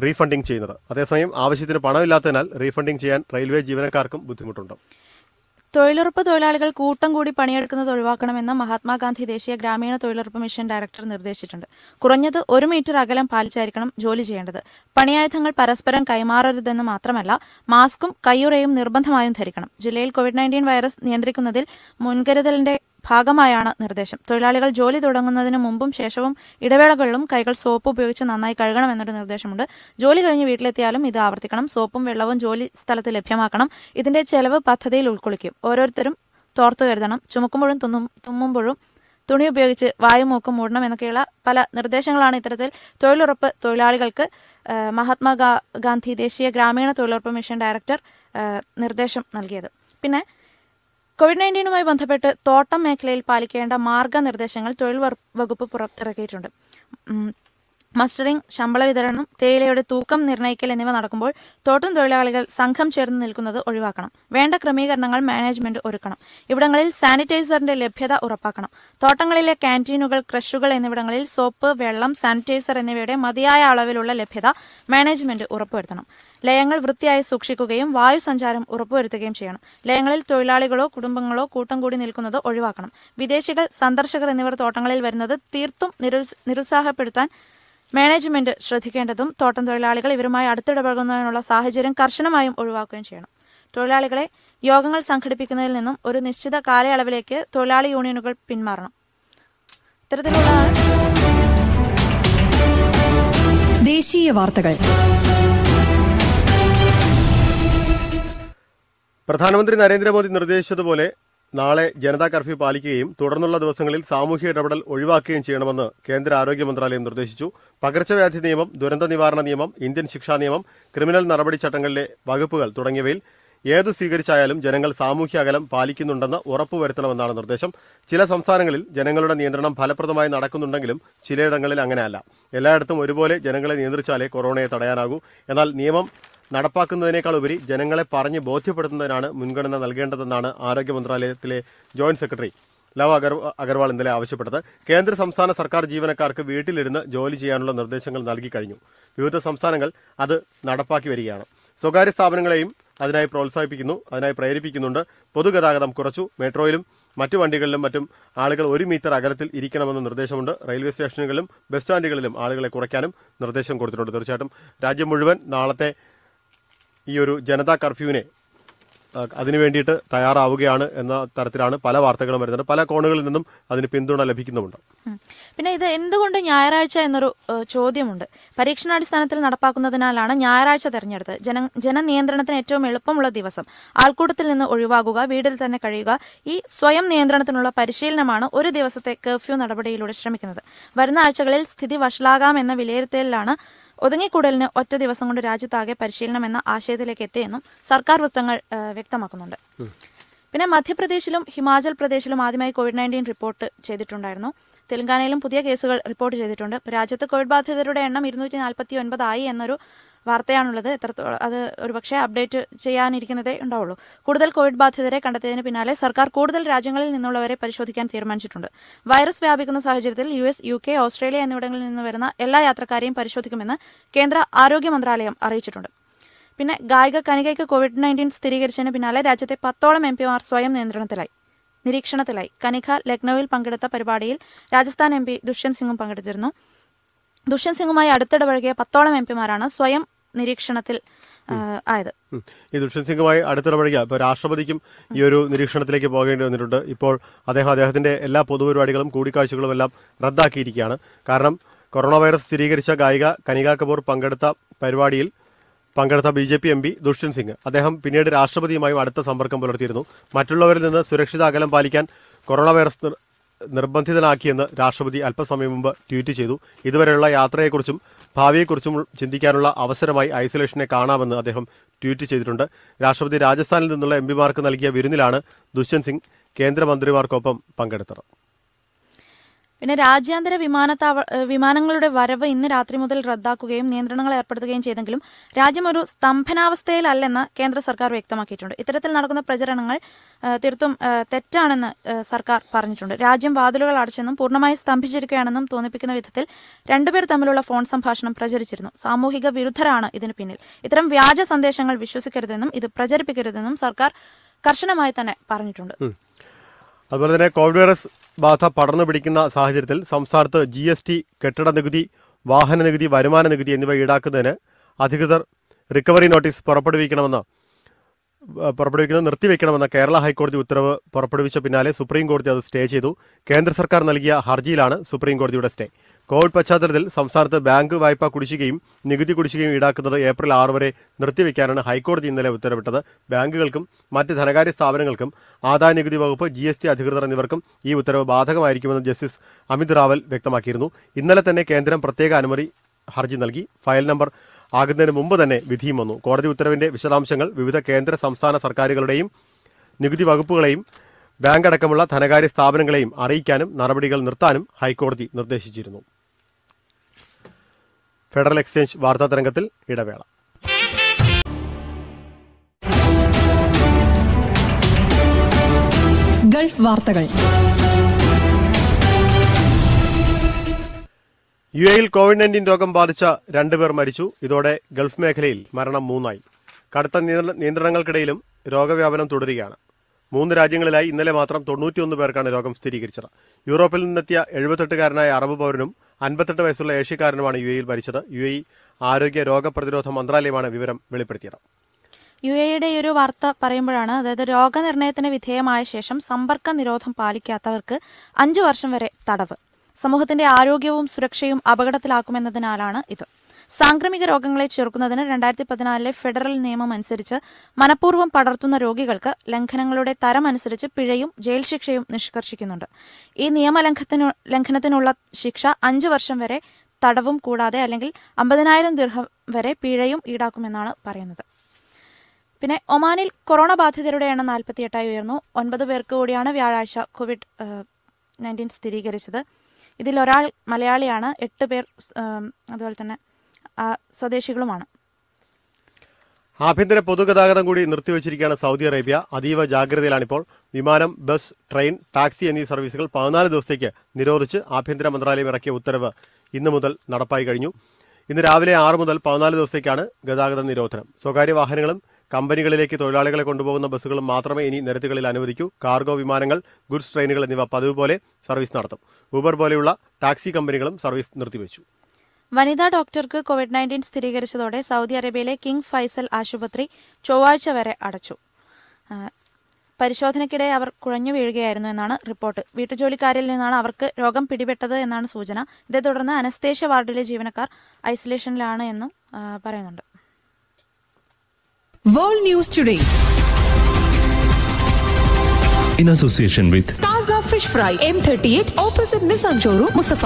റീഫണ്ടിംഗ് ചെയ്യുന്നത് അതേസമയം ആവശ്യത്തിന് പണമില്ലാത്തതിനാൽ റീഫണ്ടിംഗ് ചെയ്യാൻ റെയിൽവേ ജീവനക്കാർക്കും ബുദ്ധിമുട്ടുണ്ട് തൊഴിലുറപ്പ് തൊഴിലാളികൾ കൂട്ടം കൂടി പണിയെടുക്കുന്നത് ഒഴിവാക്കണമെന്ന് മഹാത്മാഗാന്ധി ദേശീയ ഗ്രാമീണ തൊഴിലുറപ്പ് മിഷൻ ഡയറക്ടർ നിർദ്ദേശിച്ചിട്ടുണ്ട് കുറഞ്ഞത് ഒരു മീറ്റർ അകലം പാലിച്ചായിരിക്കണം ജോലി ചെയ്യേണ്ടത് പണിയായുധങ്ങൾ പരസ്പരം കൈമാറരുതെന്ന് മാത്രമല്ല മാസ്കും കയ്യുറയും നിർബന്ധമായും ധരിക്കണം ജില്ലയിൽ കോവിഡ് നയൻറ്റീൻ വൈറസ് നിയന്ത്രിക്കുന്നതിൽ മുൻകരുതലിന്റെ ഭാഗമായാണ് നിർദ്ദേശം തൊഴിലാളികൾ ജോലി തുടങ്ങുന്നതിന് മുമ്പും ശേഷവും ഇടവേളകളിലും കൈകൾ സോപ്പ് ഉപയോഗിച്ച് നന്നായി കഴുകണം എന്നൊരു നിർദ്ദേശമുണ്ട് ജോലി കഴിഞ്ഞ് വീട്ടിലെത്തിയാലും ഇത് ആവർത്തിക്കണം സോപ്പും വെള്ളവും ജോലി സ്ഥലത്ത് ലഭ്യമാക്കണം ഇതിന്റെ ചെലവ് പദ്ധതിയിൽ ഉൾക്കൊള്ളിക്കും ഓരോരുത്തരും തോർത്തു കരുതണം ചുമക്കുമ്പോഴും തുന്നും തുമ്മുമ്പോഴും തുണി ഉപയോഗിച്ച് വായു മൂക്കും മൂടണം എന്നൊക്കെയുള്ള പല നിർദ്ദേശങ്ങളാണ് ഇത്തരത്തിൽ തൊഴിലുറപ്പ് തൊഴിലാളികൾക്ക് മഹാത്മാ ഗാന്ധി ദേശീയ ഗ്രാമീണ തൊഴിലുറപ്പ് മിഷൻ ഡയറക്ടർ നിർദ്ദേശം നൽകിയത് പിന്നെ കോവിഡ് നയൻറ്റീനുമായി ബന്ധപ്പെട്ട് തോട്ടം മേഖലയിൽ പാലിക്കേണ്ട മാർഗനിർദ്ദേശങ്ങൾ തൊഴിൽ വകുപ്പ് പുറത്തിറക്കിയിട്ടുണ്ട് മസ്റ്ററിംഗ് ശമ്പള വിതരണം തേയിലയുടെ തൂക്കം നിർണ്ണയിക്കൽ എന്നിവ നടക്കുമ്പോൾ തോട്ടം തൊഴിലാളികൾ സംഘം ചേർന്ന് നിൽക്കുന്നത് ഒഴിവാക്കണം വേണ്ട ക്രമീകരണങ്ങൾ മാനേജ്മെന്റ് ഒരുക്കണം ഇവിടങ്ങളിൽ സാനിറ്റൈസറിന്റെ ലഭ്യത ഉറപ്പാക്കണം തോട്ടങ്ങളിലെ ക്യാൻറ്റീനുകൾ ക്രഷുകൾ എന്നിവിടങ്ങളിൽ സോപ്പ് വെള്ളം സാനിറ്റൈസർ എന്നിവയുടെ മതിയായ അളവിലുള്ള ലഭ്യത മാനേജ്മെന്റ് ഉറപ്പുവരുത്തണം ലയങ്ങൾ വൃത്തിയായി സൂക്ഷിക്കുകയും വായു സഞ്ചാരം ഉറപ്പുവരുത്തുകയും ചെയ്യണം ലയങ്ങളിൽ തൊഴിലാളികളോ കുടുംബങ്ങളോ കൂട്ടം കൂടി നിൽക്കുന്നത് ഒഴിവാക്കണം വിദേശികൾ സന്ദർശകർ എന്നിവർ തോട്ടങ്ങളിൽ വരുന്നത് തീർത്തും നിരുത്സാഹപ്പെടുത്താൻ മാനേജ്മെന്റ് ശ്രദ്ധിക്കേണ്ടതും തോട്ടം തൊഴിലാളികൾ ഇവരുമായി അടുത്തിടപഴകുന്നതിനുള്ള സാഹചര്യം കർശനമായും ഒഴിവാക്കുകയും ചെയ്യണം തൊഴിലാളികളെ യോഗങ്ങൾ സംഘടിപ്പിക്കുന്നതിൽ നിന്നും ഒരു നിശ്ചിത കാലയളവിലേക്ക് തൊഴിലാളി യൂണിയനുകൾ പിന്മാറണം ഇത്തരത്തിലുള്ള ദേശീയ വാർത്തകൾ പ്രധാനമന്ത്രി നരേന്ദ്രമോദി നിർദ്ദേശിച്ചതുപോലെ നാളെ ജനതാ കർഫ്യൂ പാലിക്കുകയും തുടർന്നുള്ള ദിവസങ്ങളിൽ സാമൂഹ്യ ഇടപെടൽ ഒഴിവാക്കുകയും ചെയ്യണമെന്ന് കേന്ദ്ര ആരോഗ്യ മന്ത്രാലയം നിർദ്ദേശിച്ചു പകർച്ചവ്യാധി നിയമം ദുരന്ത നിവാരണ നിയമം ഇന്ത്യൻ ശിക്ഷാ നിയമം ക്രിമിനൽ നടപടിച്ചട്ടങ്ങളിലെ വകുപ്പുകൾ തുടങ്ങിയവയിൽ ഏതു സ്വീകരിച്ചായാലും ജനങ്ങൾ സാമൂഹ്യ അകലം പാലിക്കുന്നുണ്ടെന്ന് ഉറപ്പുവരുത്തണമെന്നാണ് നിർദ്ദേശം ചില സംസ്ഥാനങ്ങളിൽ ജനങ്ങളുടെ നിയന്ത്രണം ഫലപ്രദമായി നടക്കുന്നുണ്ടെങ്കിലും ചിലയിടങ്ങളിൽ അങ്ങനെയല്ല എല്ലായിടത്തും ഒരുപോലെ ജനങ്ങളെ നിയന്ത്രിച്ചാലേ കൊറോണയെ തടയാനാകൂ എന്നാൽ നിയമം നടപ്പാക്കുന്നതിനേക്കാൾ ഉപരി ജനങ്ങളെ പറഞ്ഞ് ബോധ്യപ്പെടുത്തുന്നതിനാണ് മുൻഗണന നൽകേണ്ടതെന്നാണ് ആരോഗ്യ മന്ത്രാലയത്തിലെ ജോയിന്റ് സെക്രട്ടറി ലവ് അഗർ അഗർവാൾ ഇന്നലെ ആവശ്യപ്പെട്ടത് കേന്ദ്ര സംസ്ഥാന സർക്കാർ ജീവനക്കാർക്ക് വീട്ടിലിരുന്ന് ജോലി ചെയ്യാനുള്ള നിർദ്ദേശങ്ങൾ നൽകി കഴിഞ്ഞു വിവിധ സംസ്ഥാനങ്ങൾ അത് നടപ്പാക്കി വരികയാണ് സ്വകാര്യ സ്ഥാപനങ്ങളെയും അതിനായി പ്രോത്സാഹിപ്പിക്കുന്നു അതിനായി പ്രേരിപ്പിക്കുന്നുണ്ട് പൊതുഗതാഗതം കുറച്ചു മെട്രോയിലും മറ്റു വണ്ടികളിലും മറ്റും ആളുകൾ ഒരു മീറ്റർ അകലത്തിൽ ഇരിക്കണമെന്ന നിർദ്ദേശമുണ്ട് റെയിൽവേ സ്റ്റേഷനുകളിലും ബസ് സ്റ്റാൻഡുകളിലും ആളുകളെ കുറയ്ക്കാനും നിർദ്ദേശം കൊടുത്തിട്ടുണ്ട് തീർച്ചയായിട്ടും രാജ്യം മുഴുവൻ നാളത്തെ ഈ ഒരു ജനതാ കർഫ്യൂവിനെ അതിനു വേണ്ടിയിട്ട് തയ്യാറാവുകയാണ് എന്ന തരത്തിലാണ് പല വാർത്തകളും വരുന്നത് പല കോണുകളിൽ നിന്നും അതിന് പിന്തുണ ലഭിക്കുന്നുമുണ്ട് പിന്നെ ഇത് എന്തുകൊണ്ട് ഞായറാഴ്ച എന്നൊരു ചോദ്യമുണ്ട് പരീക്ഷണാടിസ്ഥാനത്തിൽ നടപ്പാക്കുന്നതിനാലാണ് ഞായറാഴ്ച തെരഞ്ഞെടുത്ത് ജന ജനനിയന്ത്രണത്തിന് ഏറ്റവും എളുപ്പമുള്ള ദിവസം ആൾക്കൂട്ടത്തിൽ നിന്ന് ഒഴിവാകുക വീട്ടിൽ തന്നെ കഴിയുക ഈ സ്വയം നിയന്ത്രണത്തിനുള്ള പരിശീലനമാണ് ഒരു ദിവസത്തെ കർഫ്യൂ നടപടിയിലൂടെ ശ്രമിക്കുന്നത് വരുന്ന ആഴ്ചകളിൽ സ്ഥിതി വഷളാകാം എന്ന വിലയിരുത്തലിലാണ് ഒതുങ്ങിക്കൂടലിന് ഒറ്റ ദിവസം കൊണ്ട് രാജ്യത്താകെ പരിശീലനം എന്ന ആശയത്തിലേക്ക് എത്തിയെന്നും സർക്കാർ വൃത്തങ്ങൾ വ്യക്തമാക്കുന്നുണ്ട് പിന്നെ മധ്യപ്രദേശിലും ഹിമാചൽ പ്രദേശിലും ആദ്യമായി കോവിഡ് നയൻറ്റീൻ റിപ്പോർട്ട് ചെയ്തിട്ടുണ്ടായിരുന്നു തെലങ്കാനയിലും പുതിയ കേസുകൾ റിപ്പോർട്ട് ചെയ്തിട്ടുണ്ട് രാജ്യത്ത് കോവിഡ് ബാധിതരുടെ എണ്ണം ഇരുന്നൂറ്റി നാൽപ്പത്തി ഒൻപതായി എന്നൊരു വാർത്തയാണുള്ളത് എത്രത്തോളം അത് ഒരുപക്ഷെ അപ്ഡേറ്റ് ചെയ്യാനിരിക്കുന്നതേ ഉണ്ടാവുള്ളൂ കൂടുതൽ കോവിഡ് ബാധിതരെ കണ്ടെത്തിയതിന് പിന്നാലെ സർക്കാർ കൂടുതൽ രാജ്യങ്ങളിൽ നിന്നുള്ളവരെ പരിശോധിക്കാൻ തീരുമാനിച്ചിട്ടുണ്ട് വൈറസ് വ്യാപിക്കുന്ന സാഹചര്യത്തിൽ U S U K Australia എന്നിവിടങ്ങളിൽ നിന്ന് വരുന്ന എല്ലാ യാത്രക്കാരെയും പരിശോധിക്കുമെന്ന് കേന്ദ്ര ആരോഗ്യ മന്ത്രാലയം അറിയിച്ചിട്ടുണ്ട് പിന്നെ ഗായിക കനികയ്ക്ക് കോവിഡ് നയൻറ്റീൻ സ്ഥിരീകരിച്ചതിന് പിന്നാലെ രാജ്യത്തെ പത്തോളം എം പിമാർ സ്വയം നിയന്ത്രണത്തിലായി നിരീക്ഷണത്തിലായി കനിഖ ലക്നൌവിൽ പങ്കെടുത്ത പരിപാടിയിൽ രാജസ്ഥാൻ എം പി ദുഷ്യന്ത് സിംഗും പങ്കെടുത്തിരുന്നു ദുഷ്യന്ത് സിംഗുമായി അടുത്തിടപഴകിയ പത്തോളം എം പിമാരാണ് സ്വയം നിരീക്ഷണത്തിൽ ആയത് ഈ ദുഷ്യന്ത് സിംഗുമായി അടുത്തിടപഴകിയ ഇപ്പൊ രാഷ്ട്രപതിക്കും ഈ ഒരു നിരീക്ഷണത്തിലേക്ക് പോകേണ്ടി വന്നിട്ടുണ്ട് ഇപ്പോൾ അദ്ദേഹം അദ്ദേഹത്തിന്റെ എല്ലാ പൊതുപരിപാടികളും കൂടിക്കാഴ്ചകളും എല്ലാം റദ്ദാക്കിയിരിക്കുകയാണ് കാരണം കൊറോണ വൈറസ് സ്ഥിരീകരിച്ച ഗായിക കനിക കപൂർ പങ്കെടുത്ത പരിപാടിയിൽ പങ്കെടുത്ത B J P M P Dushyant Singh അദ്ദേഹം പിന്നീട് രാഷ്ട്രപതിയുമായും അടുത്ത സമ്പർക്കം പുലർത്തിയിരുന്നു മറ്റുള്ളവരിൽ നിന്ന് സുരക്ഷിത അകലം പാലിക്കാൻ കൊറോണ വൈറസ് നിർബന്ധിതനാക്കിയെന്ന് രാഷ്ട്രപതി അല്പസമയം മുമ്പ് ട്വീറ്റ് ചെയ്തു ഇതുവരെയുള്ള യാത്രയെക്കുറിച്ചും ഭാവിയെക്കുറിച്ചും ചിന്തിക്കാനുള്ള അവസരമായി ഐസൊലേഷനെ കാണാമെന്ന് അദ്ദേഹം ട്വീറ്റ് ചെയ്തിട്ടുണ്ട് രാഷ്ട്രപതി രാജസ്ഥാനിൽ നിന്നുള്ള എം പിമാർക്ക് നൽകിയ വിരുന്നിലാണ് ദുഷ്യന്ത് സിംഗ് കേന്ദ്രമന്ത്രിമാർക്കൊപ്പം പങ്കെടുത്തത് പിന്നെ രാജ്യാന്തര വിമാനത്താവ വിമാനങ്ങളുടെ വരവ് ഇന്ന് രാത്രി മുതൽ റദ്ദാക്കുകയും നിയന്ത്രണങ്ങൾ ഏർപ്പെടുത്തുകയും ചെയ്തെങ്കിലും രാജ്യം ഒരു സ്തംഭനാവസ്ഥയിലല്ലെന്ന് കേന്ദ്ര സർക്കാർ വ്യക്തമാക്കിയിട്ടുണ്ട് ഇത്തരത്തിൽ നടക്കുന്ന പ്രചരണങ്ങൾ തീർത്തും തെറ്റാണെന്ന് സർക്കാർ പറഞ്ഞിട്ടുണ്ട് രാജ്യം വാതിലുകൾ അടച്ചെന്നും പൂർണ്ണമായി സ്തംഭിച്ചിരിക്കുകയാണെന്നും തോന്നിപ്പിക്കുന്ന വിധത്തിൽ രണ്ടുപേർ തമ്മിലുള്ള ഫോൺ സംഭാഷണം പ്രചരിച്ചിരുന്നു സാമൂഹിക വിരുദ്ധരാണ് ഇതിന് പിന്നിൽ ഇത്തരം വ്യാജ സന്ദേശങ്ങൾ വിശ്വസിക്കരുതെന്നും ഇത് പ്രചരിപ്പിക്കരുതെന്നും സർക്കാർ കർശനമായി തന്നെ പറഞ്ഞിട്ടുണ്ട് അതുപോലെ തന്നെ കോവിഡ് വൈറസ് ബാധ പടർന്നു പിടിക്കുന്ന സാഹചര്യത്തിൽ സംസ്ഥാനത്ത് ജി എസ് ടി കെട്ടിട നികുതി വാഹന നികുതി വരുമാന നികുതി എന്നിവ ഈടാക്കുന്നതിന് അധികൃതർ റിക്കവറി നോട്ടീസ് പുറപ്പെടുവിക്കണമെന്ന് പുറപ്പെടുവിക്കുന്നത് നിർത്തിവെക്കണമെന്ന കേരള ഹൈക്കോടതി ഉത്തരവ് പുറപ്പെടുവിച്ച പിന്നാലെ സുപ്രീം കോടതി അത് സ്റ്റേ ചെയ്തു കേന്ദ്ര സർക്കാർ നൽകിയ ഹർജിയിലാണ് സുപ്രീം കോടതിയുടെ സ്റ്റേ കോവിഡ് പശ്ചാത്തലത്തിൽ സംസ്ഥാനത്ത് ബാങ്ക് വായ്പ കുടിശ്ശികയും നികുതി കുടിശ്ശികയും ഈടാക്കുന്നത് ഏപ്രിൽ ആറ് വരെ നിർത്തിവെക്കാനാണ് ഹൈക്കോടതി ഇന്നലെ ഉത്തരവിട്ടത് ബാങ്കുകൾക്കും മറ്റ് ധനകാര്യ സ്ഥാപനങ്ങൾക്കും ആദായ നികുതി വകുപ്പ് ജി എസ് ടി അധികൃതർ എന്നിവർക്കും ഈ ഉത്തരവ് ബാധകമായിരിക്കുമെന്ന് ജസ്റ്റിസ് അമിത് റാവൽ വ്യക്തമാക്കിയിരുന്നു ഇന്നലെ തന്നെ കേന്ദ്രം പ്രത്യേക അനുമതി ഹർജി നൽകി ഫയൽ നമ്പർ ആകുന്നതിന് മുമ്പ് തന്നെ വിധിയും വന്നു കോടതി ഉത്തരവിന്റെ വിശദാംശങ്ങൾ വിവിധ കേന്ദ്ര സംസ്ഥാന സർക്കാരുകളുടെയും നികുതി വകുപ്പുകളെയും ബാങ്ക് അടക്കമുള്ള ധനകാര്യ സ്ഥാപനങ്ങളെയും അറിയിക്കാനും നടപടികൾ നിർത്താനും ഹൈക്കോടതി നിർദ്ദേശിച്ചിരുന്നു ഫെഡറൽ എക്സ്ചേഞ്ച് വാർത്താതരംഗത്തിൽ ഇടവേള ഗൾഫ് വാർത്തകൾ യു എയിൽ കോവിഡ് നയൻറ്റീൻ രോഗം ബാധിച്ച രണ്ടുപേർ മരിച്ചു ഇതോടെ ഗൾഫ് മേഖലയിൽ മരണം മൂന്നായി കടുത്ത നിയന്ത്രണങ്ങൾക്കിടയിലും രോഗവ്യാപനം തുടരുകയാണ് മൂന്ന് രാജ്യങ്ങളിലായി ഇന്നലെ മാത്രം തൊണ്ണൂറ്റിയൊന്ന് പേർക്കാണ് രോഗം സ്ഥിരീകരിച്ചത് യൂറോപ്പിൽ നിന്നെത്തിയ എഴുപത്തെട്ടുകാരനായ അറബ് പൌരനും അൻപത്തെട്ട് വയസ്സുള്ള ഏഷ്യക്കാരനുമാണ് യു എയിൽ മരിച്ചത് യു എ ആരോഗ്യ രോഗപ്രതിരോധ മന്ത്രാലയമാണ് വിവരം വെളിപ്പെടുത്തിയത് യു എയുടെ ഈ ഒരു വാർത്ത പറയുമ്പോഴാണ് അതായത് രോഗനിർണയത്തിന് വിധേയമായ ശേഷം സമ്പർക്ക നിരോധം പാലിക്കാത്തവർക്ക് അഞ്ചു വർഷം വരെ തടവ് സമൂഹത്തിന്റെ ആരോഗ്യവും സുരക്ഷയും അപകടത്തിലാക്കുമെന്നതിനാലാണ് ഇത് സാംക്രമിക രോഗങ്ങളെ ചെറുക്കുന്നതിന് രണ്ടായിരത്തി പതിനാലിലെ ഫെഡറൽ നിയമം അനുസരിച്ച് മനഃപൂർവ്വം പടർത്തുന്ന രോഗികൾക്ക് ലംഘനങ്ങളുടെ തരം അനുസരിച്ച് പിഴയും ജയിൽ ശിക്ഷയും നിഷ്കർഷിക്കുന്നുണ്ട് ഈ നിയമലംഘനത്തിനു ലംഘനത്തിനുള്ള ശിക്ഷ അഞ്ചു വർഷം വരെ തടവും കൂടാതെ അല്ലെങ്കിൽ അമ്പതിനായിരം ദീർഘം വരെ പിഴയും ഈടാക്കുമെന്നാണ് പറയുന്നത് പിന്നെ ഒമാനിൽ കൊറോണ ബാധിതരുടെ എണ്ണം എട്ടായി ഉയർന്നു ഒൻപത് പേർക്ക് കൂടിയാണ് വ്യാഴാഴ്ച കോവിഡ് നയൻറ്റീൻ സ്ഥിരീകരിച്ചത് ഇതിൽ ഒരാൾ മലയാളിയാണ് എട്ട് പേർ അതുപോലെ തന്നെ സ്വദേശികളുമാണ് ആഭ്യന്തര പൊതുഗതാഗതം കൂടി നിർത്തിവച്ചിരിക്കുകയാണ് സൗദി അറേബ്യ അതീവ ജാഗ്രതയിലാണിപ്പോൾ വിമാനം ബസ് ട്രെയിൻ ടാക്സി എന്നീ സർവീസുകൾ പതിനാല് ദിവസത്തേക്ക് നിരോധിച്ച് ആഭ്യന്തര മന്ത്രാലയം ഇറക്കിയ ഉത്തരവ് ഇന്ന് മുതൽ നടപ്പായി കഴിഞ്ഞു ഇന്ന് രാവിലെ ആറ് മുതൽ പതിനാല് ദിവസത്തേക്കാണ് ഗതാഗത നിരോധനം സ്വകാര്യ വാഹനങ്ങളും കമ്പനികളിലേക്ക് തൊഴിലാളികളെ കൊണ്ടുപോകുന്ന ബസ്സുകളും മാത്രമേ ഇനി നിരത്തുകളിൽ അനുവദിക്കൂ കാർഗോ വിമാനങ്ങൾ ഗുഡ്സ് ട്രെയിനുകൾ എന്നിവ പതിവ് പോലെ സർവീസ് നടത്തും ഊബർ പോലെയുള്ള ടാക്സി കമ്പനികളും സർവീസ് നിർത്തിവച്ചു വനിതാ ഡോക്ടർക്ക് കോവിഡ് നയൻറ്റീൻ സ്ഥിരീകരിച്ചതോടെ സൗദി അറേബ്യയിലെ കിങ് ഫൈസൽ ആശുപത്രി ചൊവ്വാഴ്ച വരെ അടച്ചു പരിശോധനയ്ക്കിടെ അവർ കുഴഞ്ഞു വീഴുകയായിരുന്നു എന്നാണ് റിപ്പോർട്ട് വീട്ടുജോലിക്കാരിൽ നിന്നാണ് അവർക്ക് രോഗം പിടിപെട്ടത് എന്നാണ് സൂചന ഇതേ തുടർന്ന് അനസ്തേഷ്യ വാർഡിലെ ജീവനക്കാർ ഐസൊലേഷനിലാണ് എന്നും പറയുന്നുണ്ട് world news today in association with fish fry M thirty eight opposite Nissan showroom Musaffah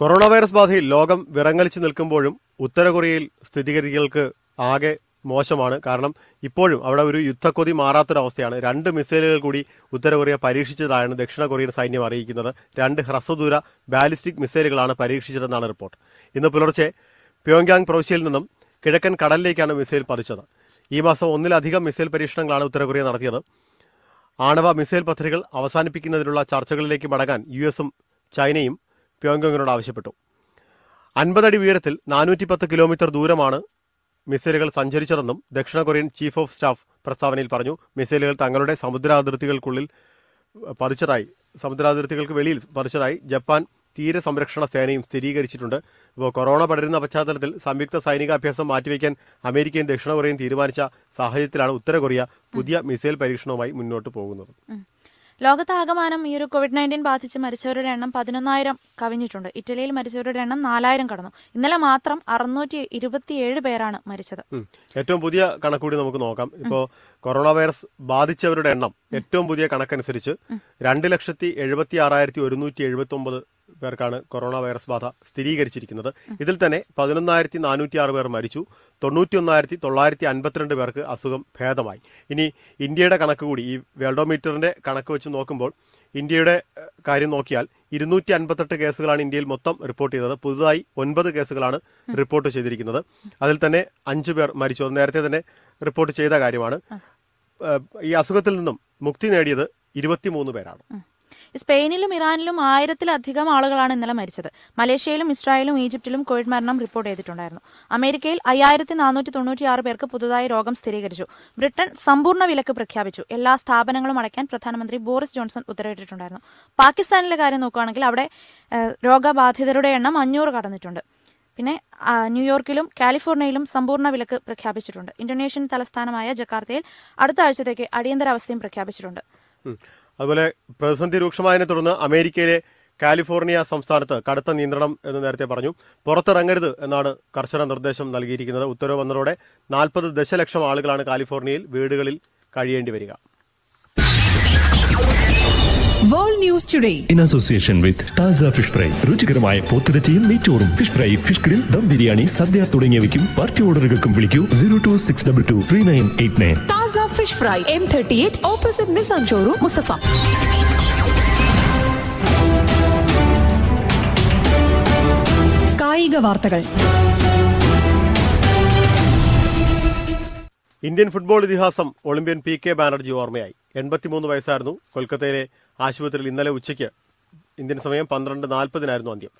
corona virus ബാധയിൽ ലോകം വിറങ്ങലിച്ചു നിൽക്കുമ്പോഴും ഉത്തര കൊറിയയിൽ സ്ഥിതിഗതികൾക്ക് ആകെ മോശമാണ് കാരണം ഇപ്പോഴും അവിടെ ഒരു യുദ്ധക്കൊതി മാറാത്തൊരവസ്ഥയാണ് രണ്ട് മിസൈലുകൾ കൂടി ഉത്തര കൊറിയ പരീക്ഷിച്ചതാണ് ദക്ഷിണ കൊറിയൻ സൈന്യം അറിയിക്കുന്നത് രണ്ട് ഹ്രസ്വദൂര ബാലിസ്റ്റിക് മിസൈലുകളാണ് പരീക്ഷിച്ചതെന്നാണ് റിപ്പോർട്ട് ഇന്ന് പുലർച്ചെ പ്യോങ്യാങ് പ്രവിശ്യയിൽ നിന്നും കിഴക്കൻ കടലിലേക്കാണ് മിസൈൽ പതിച്ചത് ഈ മാസം ഒന്നിലധികം മിസൈൽ പരീക്ഷണങ്ങളാണ് ഉത്തര കൊറിയ നടത്തിയത് ആണവ മിസൈൽ പദ്ധതികൾ അവസാനിപ്പിക്കുന്നതിനുള്ള ചർച്ചകളിലേക്ക് മടങ്ങാൻ യു എസും ചൈനയും പ്യോങ്കോങ്ങിനോട് ആവശ്യപ്പെട്ടു അൻപതടി ഉയരത്തിൽ നാനൂറ്റി പത്ത് കിലോമീറ്റർ ദൂരമാണ് മിസൈലുകൾ സഞ്ചരിച്ചതെന്നും ദക്ഷിണ കൊറിയൻ ചീഫ് ഓഫ് സ്റ്റാഫ് പ്രസ്താവനയിൽ പറഞ്ഞു മിസൈലുകൾ തങ്ങളുടെ സമുദ്രാതിർത്തികൾക്കുള്ളിൽ പതിച്ചതായി സമുദ്രാതിർത്തികൾക്ക് വെളിയിൽ പതിച്ചതായി ജപ്പാൻ തീര സംരക്ഷണ സേനയും സ്ഥിരീകരിച്ചിട്ടുണ്ട് ഇപ്പോൾ കൊറോണ പടരുന്ന പശ്ചാത്തലത്തിൽ സംയുക്ത സൈനികാഭ്യാസം അഭ്യാസം മാറ്റിവെക്കാൻ അമേരിക്കയും ദക്ഷിണ കൊറിയയും തീരുമാനിച്ച സാഹചര്യത്തിലാണ് ഉത്തര കൊറിയ പുതിയ മിസൈൽ പരീക്ഷണവുമായി മുന്നോട്ട് പോകുന്നത് ലോകത്താകമാനം ഈ ഒരു കോവിഡ് നയൻറ്റീൻ ബാധിച്ച് മരിച്ചവരുടെ എണ്ണം പതിനൊന്നായിരം കവിഞ്ഞിട്ടുണ്ട് ഇറ്റലിയിൽ മരിച്ചവരുടെ എണ്ണം നാലായിരം കടന്നു ഇന്നലെ മാത്രം അറുന്നൂറ്റി ഇരുപത്തിയേഴ് പേരാണ് മരിച്ചത് ഏറ്റവും പുതിയ കണക്കുകൂടി നമുക്ക് നോക്കാം ഇപ്പോ കൊറോണ വൈറസ് ബാധിച്ചവരുടെ എണ്ണം ഏറ്റവും പുതിയ കണക്കനുസരിച്ച് രണ്ട് ലക്ഷത്തി എഴുപത്തി ആറായിരത്തി ഒരുന്നൂറ്റി എഴുപത്തി ഒമ്പത് പേർക്കാണ് കൊറോണ വൈറസ് ബാധ സ്ഥിരീകരിച്ചിരിക്കുന്നത് ഇതിൽ തന്നെ പതിനൊന്നായിരത്തി നാനൂറ്റി ആറ് പേർ മരിച്ചു തൊണ്ണൂറ്റി ഒന്നായിരത്തി തൊള്ളായിരത്തി അൻപത്തിരണ്ട് പേർക്ക് അസുഖം ഭേദമായി ഇനി ഇന്ത്യയുടെ കണക്ക് കൂടി ഈ വേൾഡോമീറ്ററിന്റെ കണക്ക് വെച്ച് നോക്കുമ്പോൾ ഇന്ത്യയുടെ കാര്യം നോക്കിയാൽ ഇരുന്നൂറ്റി അൻപത്തെട്ട് കേസുകളാണ് ഇന്ത്യയിൽ മൊത്തം റിപ്പോർട്ട് ചെയ്തത് പുതുതായി ഒൻപത് കേസുകളാണ് റിപ്പോർട്ട് ചെയ്തിരിക്കുന്നത് അതിൽ തന്നെ അഞ്ചു പേർ മരിച്ചു നേരത്തെ തന്നെ റിപ്പോർട്ട് ചെയ്ത കാര്യമാണ് ഈ അസുഖത്തിൽ നിന്നും മുക്തി നേടിയത് ഇരുപത്തിമൂന്ന് പേരാണ് സ്പെയിനിലും ഇറാനിലും ആയിരത്തിലധികം ആളുകളാണ് ഇന്നലെ മരിച്ചത് മലേഷ്യയിലും ഇസ്രായേലും ഈജിപ്തിലും കോവിഡ് മരണം റിപ്പോർട്ട് ചെയ്തിട്ടുണ്ടായിരുന്നു അമേരിക്കയിൽ അയ്യായിരത്തി നാനൂറ്റി തൊണ്ണൂറ്റിയാറ് പേർക്ക് പുതുതായി രോഗം സ്ഥിരീകരിച്ചു ബ്രിട്ടൻ സമ്പൂർണ്ണ വിലക്ക് പ്രഖ്യാപിച്ചു എല്ലാ സ്ഥാപനങ്ങളും അടയ്ക്കാൻ പ്രധാനമന്ത്രി ബോറിസ് ജോൺസൺ ഉത്തരവിട്ടിട്ടുണ്ടായിരുന്നു പാകിസ്ഥാനിലെ കാര്യം നോക്കുകയാണെങ്കിൽ അവിടെ രോഗബാധിതരുടെ എണ്ണം അഞ്ഞൂറ് കടന്നിട്ടുണ്ട് പിന്നെ ന്യൂയോർക്കിലും കാലിഫോർണിയയിലും സമ്പൂർണ്ണ വിലക്ക് പ്രഖ്യാപിച്ചിട്ടുണ്ട് ഇന്തോനേഷ്യൻ തലസ്ഥാനമായ ജക്കാർത്തയിൽ അടുത്ത ആഴ്ചത്തേക്ക് അടിയന്തരാവസ്ഥയും പ്രഖ്യാപിച്ചിട്ടുണ്ട് അതുപോലെ പ്രതിസന്ധി രൂക്ഷമായതിനെ തുടർന്ന് അമേരിക്കയിലെ കാലിഫോർണിയ സംസ്ഥാനത്ത് കടുത്ത നിയന്ത്രണം എന്ന് നേരത്തെ പറഞ്ഞു പുറത്തിറങ്ങരുത് എന്നാണ് കർശന നിർദ്ദേശം നൽകിയിരിക്കുന്നത് ഉത്തരവ് വന്നതോടെ നാൽപ്പത് ദശലക്ഷം ആളുകളാണ് കാലിഫോർണിയയിൽ വീടുകളിൽ കഴിയേണ്ടി വരിക world news today in association with താജ ഫിഷ് ഫ്രൈ രുചികരമായ പോത്തിറച്ചിയും നെയ്ച്ചോറും fish fry fish grill dum biryani സദ്യ തുടങ്ങിയവയ്ക്കും പാർട്ടി ഓർഡറുകൾക്കും വിളിക്കൂ zero two six double two three nine eight nine താസ fish fry M thirty eight opposite മിസ് അഞ്ചോറു മുസഫ കായിക വാർത്തകൾ ഇന്ത്യൻ ഫുട്ബോൾ ഇതിഹാസം ഒളിമ്പ്യൻ പി കെ ബാനർജി ഓർമ്മയായി എൺപത്തിമൂന്ന് വയസ്സായിരുന്നു കൊൽക്കത്തയിലെ ആശുപത്രിയിൽ ഇന്നലെ ഉച്ചയ്ക്ക് ഇന്ത്യൻ സമയം പന്ത്രണ്ട് നാൽപ്പതിനായിരുന്നു അന്ത്യം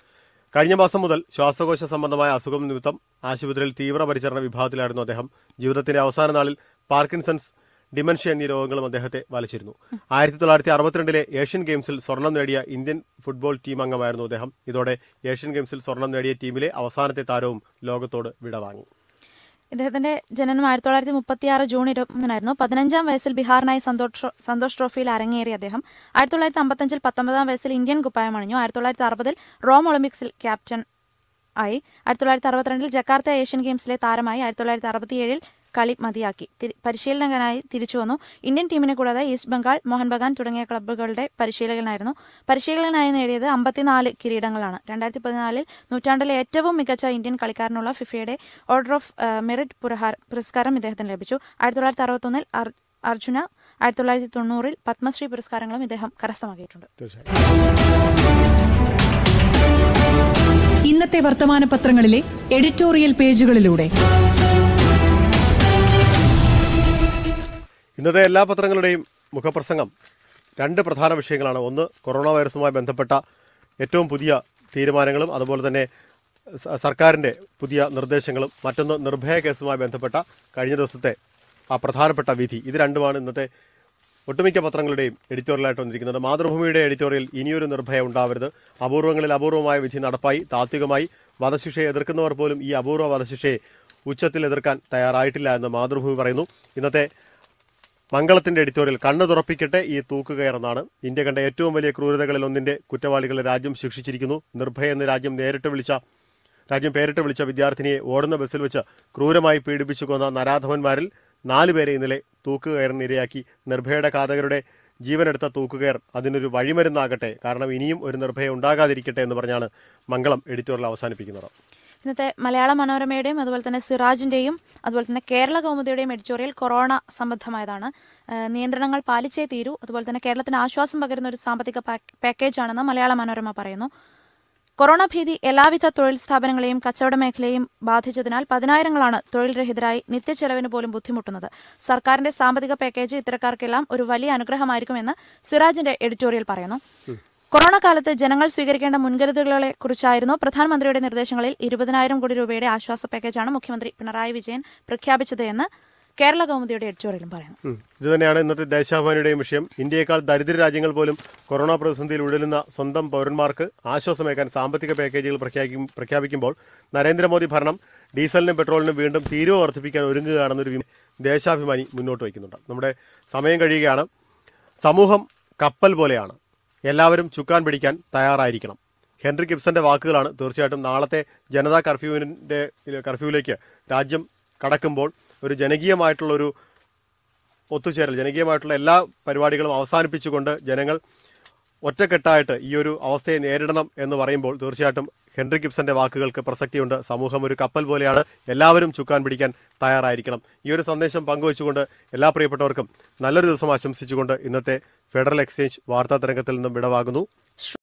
കഴിഞ്ഞ മാസം മുതൽ ശ്വാസകോശ സംബന്ധമായ അസുഖം നിമിത്തം ആശുപത്രിയിൽ തീവ്രപരിചരണ വിഭാഗത്തിലായിരുന്നു അദ്ദേഹം ജീവിതത്തിന്റെ അവസാന നാളിൽ പാർക്കിൻസൺസ് ഡിമെൻഷ്യ എന്നീ രോഗങ്ങളും അദ്ദേഹത്തെ വലിച്ചിരുന്നു ആയിരത്തി തൊള്ളായിരത്തി അറുപത്തിരണ്ടിലെ ഏഷ്യൻ ഗെയിംസിൽ സ്വർണം നേടിയ ഇന്ത്യൻ ഫുട്ബോൾ ടീം അംഗമായിരുന്നു അദ്ദേഹം ഇതോടെ ഏഷ്യൻ ഗെയിംസിൽ സ്വർണം നേടിയ ടീമിലെ അവസാനത്തെ താരവും ലോകത്തോട് വിടവാങ്ങി ഇദ്ദേഹത്തിന്റെ ജനനം ആയിരത്തി തൊള്ളായിരത്തി മുപ്പത്തി ആറ് ജൂൺ ഇരുപത്തിനായിരുന്നു പതിനഞ്ചാം വയസ്സിൽ ബിഹാറിനായി സന്തോഷ് സന്തോഷ് ട്രോഫിയിൽ അരങ്ങേറിയ അദ്ദേഹം ആയിരത്തി തൊള്ളായിരത്തി അമ്പത്തഞ്ചിൽ പത്തൊമ്പതാം വയസ്സിൽ ഇന്ത്യൻ കുപ്പായം അണിഞ്ഞു ആയിരത്തി തൊള്ളായിരത്തി അറുപതിൽ റോം ഒളിമ്പിക്സിൽ ക്യാപ്റ്റൻ ആയി ആയിരത്തി തൊള്ളായിരത്തി അറുപത്തിരണ്ടിൽ ജക്കാർത്ത ഏഷ്യൻ ഗെയിംസിലെ താരമായി ആയിരത്തി തൊള്ളായിരത്തി അറുപത്തിയേഴിൽ കളി മതിയാക്കി പരിശീലകനായി തിരിച്ചു വന്നു ഇന്ത്യൻ ടീമിനെ കൂടാതെ ഈസ്റ്റ് ബംഗാൾ മോഹൻ ബഗാൻ തുടങ്ങിയ ക്ലബ്ബുകളുടെ പരിശീലകനായിരുന്നു പരിശീലകനായി നേടിയത് അമ്പത്തിനാല് കിരീടങ്ങളാണ് രണ്ടായിരത്തി പതിനാലിൽ നൂറ്റാണ്ടിലെ ഏറ്റവും മികച്ച ഇന്ത്യൻ കളിക്കാരനുള്ള ഫിഫയുടെ ഓർഡർ ഓഫ് മെറിറ്റ് പുരസ്കാരം ഇദ്ദേഹത്തിന് ലഭിച്ചു ആയിരത്തി തൊള്ളായിരത്തി അറുപത്തൊന്നിൽ അർജുന ആയിരത്തി തൊള്ളായിരത്തി തൊണ്ണൂറിൽ പത്മശ്രീ പുരസ്കാരങ്ങളും ഇദ്ദേഹം കരസ്ഥമാക്കിയിട്ടുണ്ട് ഇന്നത്തെ വർത്തമാന പത്രങ്ങളിലെ എഡിറ്റോറിയൽ പേജുകളിലൂടെ ഇന്നത്തെ എല്ലാ പത്രങ്ങളുടെയും മുഖപ്രസംഗം രണ്ട് പ്രധാന വിഷയങ്ങളാണ് ഒന്ന് കൊറോണ വൈറസുമായി ബന്ധപ്പെട്ട ഏറ്റവും പുതിയ തീരുമാനങ്ങളും അതുപോലെ തന്നെ സർക്കാരിൻ്റെ പുതിയ നിർദ്ദേശങ്ങളും മറ്റൊന്ന് നിർഭയ കേസുമായി ബന്ധപ്പെട്ട കഴിഞ്ഞ ദിവസത്തെ ആ പ്രധാനപ്പെട്ട വിധി ഇത് രണ്ടുമാണ് ഇന്നത്തെ ഒട്ടുമിക്ക പത്രങ്ങളുടെയും എഡിറ്റോറിയലായിട്ട് വന്നിരിക്കുന്നത് മാതൃഭൂമിയുടെ എഡിറ്റോറിയൽ ഇനിയൊരു നിർഭയം ഉണ്ടാവരുത് അപൂർവങ്ങളിൽ അപൂർവമായ വിധി നടപ്പായി താത്വികമായി വധശിക്ഷയെ എതിർക്കുന്നവർ പോലും ഈ അപൂർവ വധശിക്ഷയെ ഉച്ചത്തിൽ എതിർക്കാൻ തയ്യാറായിട്ടില്ല എന്ന് മാതൃഭൂമി പറയുന്നു ഇന്നത്തെ മംഗളത്തിന്റെ എഡിറ്റോറിയൽ കണ്ണു തുറപ്പിക്കട്ടെ ഈ തൂക്കുകയറെന്നാണ് ഇന്ത്യ കണ്ട ഏറ്റവും വലിയ ക്രൂരതകളിൽ ഒന്നിന്റെ കുറ്റവാളികളെ രാജ്യം ശിക്ഷിച്ചിരിക്കുന്നു നിർഭയ എന്ന് രാജ്യം നേരിട്ട് വിളിച്ച രാജ്യം പേരിട്ട് വിളിച്ച വിദ്യാർത്ഥിനിയെ ഓടുന്ന ബസ്സിൽ വെച്ച് ക്രൂരമായി പീഡിപ്പിച്ചു കൊന്ന നരാധവന്മാരിൽ നാലുപേരെ ഇന്നലെ തൂക്കുകയറിന് ഇരയാക്കി നിർഭയയുടെ ഘാതകരുടെ ജീവനെടുത്ത തൂക്കുകയർ അതിനൊരു വഴിമരുന്നാകട്ടെ കാരണം ഇനിയും ഒരു നിർഭയ ഉണ്ടാകാതിരിക്കട്ടെ എന്ന് പറഞ്ഞാണ് മംഗളം എഡിറ്റോറിയൽ അവസാനിപ്പിക്കുന്നത് ഇന്നത്തെ മലയാള മനോരമയുടെയും അതുപോലെ തന്നെ സിറാജിന്റെയും അതുപോലെ തന്നെ കേരള കൗമുദിയുടെയും എഡിറ്റോറിയൽ കൊറോണ സംബന്ധമായതാണ് നിയന്ത്രണങ്ങൾ പാലിച്ചേ തീരൂ അതുപോലെ തന്നെ കേരളത്തിന് ആശ്വാസം പകരുന്ന ഒരു സാമ്പത്തിക പാക്കേജാണെന്ന് മലയാള മനോരമ പറയുന്നു കൊറോണ ഭീതി എല്ലാവിധ തൊഴിൽ സ്ഥാപനങ്ങളെയും കച്ചവട മേഖലയെയും ബാധിച്ചതിനാൽ പതിനായിരങ്ങളാണ് തൊഴിൽ രഹിതരായി ചെലവിന് പോലും ബുദ്ധിമുട്ടുന്നത് സർക്കാരിന്റെ സാമ്പത്തിക പാക്കേജ് ഇത്തരക്കാർക്കെല്ലാം ഒരു വലിയ അനുഗ്രഹമായിരിക്കുമെന്ന് സിറാജിന്റെ എഡിറ്റോറിയൽ പറയുന്നു കൊറോണ കാലത്ത് ജനങ്ങൾ സ്വീകരിക്കേണ്ട മുൻകരുതലുകളെ കുറിച്ചായിരുന്നു പ്രധാനമന്ത്രിയുടെ നിർദ്ദേശങ്ങളിൽ ഇരുപതിനായിരം കോടി രൂപയുടെ ആശ്വാസ പാക്കേജാണ് മുഖ്യമന്ത്രി പിണറായി വിജയൻ പ്രഖ്യാപിച്ചത് എന്ന് കേരള കൗമുദിയുടെ എഡിറ്റോറിയലും പറയുന്നു ഇത് തന്നെയാണ് ഇന്നത്തെ ദേശാഭിമാനിയുടെയും വിഷയം ഇന്ത്യയെക്കാൾ ദരിദ്ര രാജ്യങ്ങൾ പോലും കൊറോണ പ്രതിസന്ധിയിൽ ഉഴലുന്ന സ്വന്തം പൗരന്മാർക്ക് ആശ്വാസമേക്കാൻ സാമ്പത്തിക പാക്കേജുകൾ പ്രഖ്യാപിക്കുമ്പോൾ നരേന്ദ്രമോദി ഭരണം ഡീസലിനും പെട്രോളിനും വീണ്ടും തീരുവ വർദ്ധിപ്പിക്കാൻ ഒരുങ്ങുകയാണെന്നൊരു ദേശാഭിമാനി മുന്നോട്ട് വയ്ക്കുന്നുണ്ട് നമ്മുടെ സമയം കഴിയുകയാണ് സമൂഹം കപ്പൽ പോലെയാണ് എല്ലാവരും ചുക്കാൻ പിടിക്കാൻ തയ്യാറായിരിക്കണം ഹെൻറി കിബ്സന്റെ വാക്കുകളാണ് തീർച്ചയായിട്ടും നാളത്തെ ജനതാ കർഫ്യൂവിൻ്റെ കർഫ്യൂവിലേക്ക് രാജ്യം കടക്കുമ്പോൾ ഒരു ജനകീയമായിട്ടുള്ളൊരു ഒത്തുചേരൽ ജനകീയമായിട്ടുള്ള എല്ലാ പരിപാടികളും അവസാനിപ്പിച്ചുകൊണ്ട് ജനങ്ങൾ ഒറ്റക്കെട്ടായിട്ട് ഈ ഒരു അവസ്ഥയെ നേരിടണം എന്ന് പറയുമ്പോൾ തീർച്ചയായിട്ടും ഹെൻറി കിബ്സന്റെ വാക്കുകൾക്ക് പ്രസക്തിയുണ്ട് സമൂഹം ഒരു കപ്പൽ പോലെയാണ് എല്ലാവരും ചുക്കാൻ പിടിക്കാൻ തയ്യാറായിരിക്കണം ഈ ഒരു സന്ദേശം പങ്കുവച്ചുകൊണ്ട് എല്ലാ പ്രിയപ്പെട്ടവർക്കും നല്ലൊരു ദിവസം ആശംസിച്ചുകൊണ്ട് ഇന്നത്തെ ഫെഡറൽ എക്സ്ചേഞ്ച് വാർത്താ തരംഗത്തിൽ നിന്നും വിടവാകുന്നു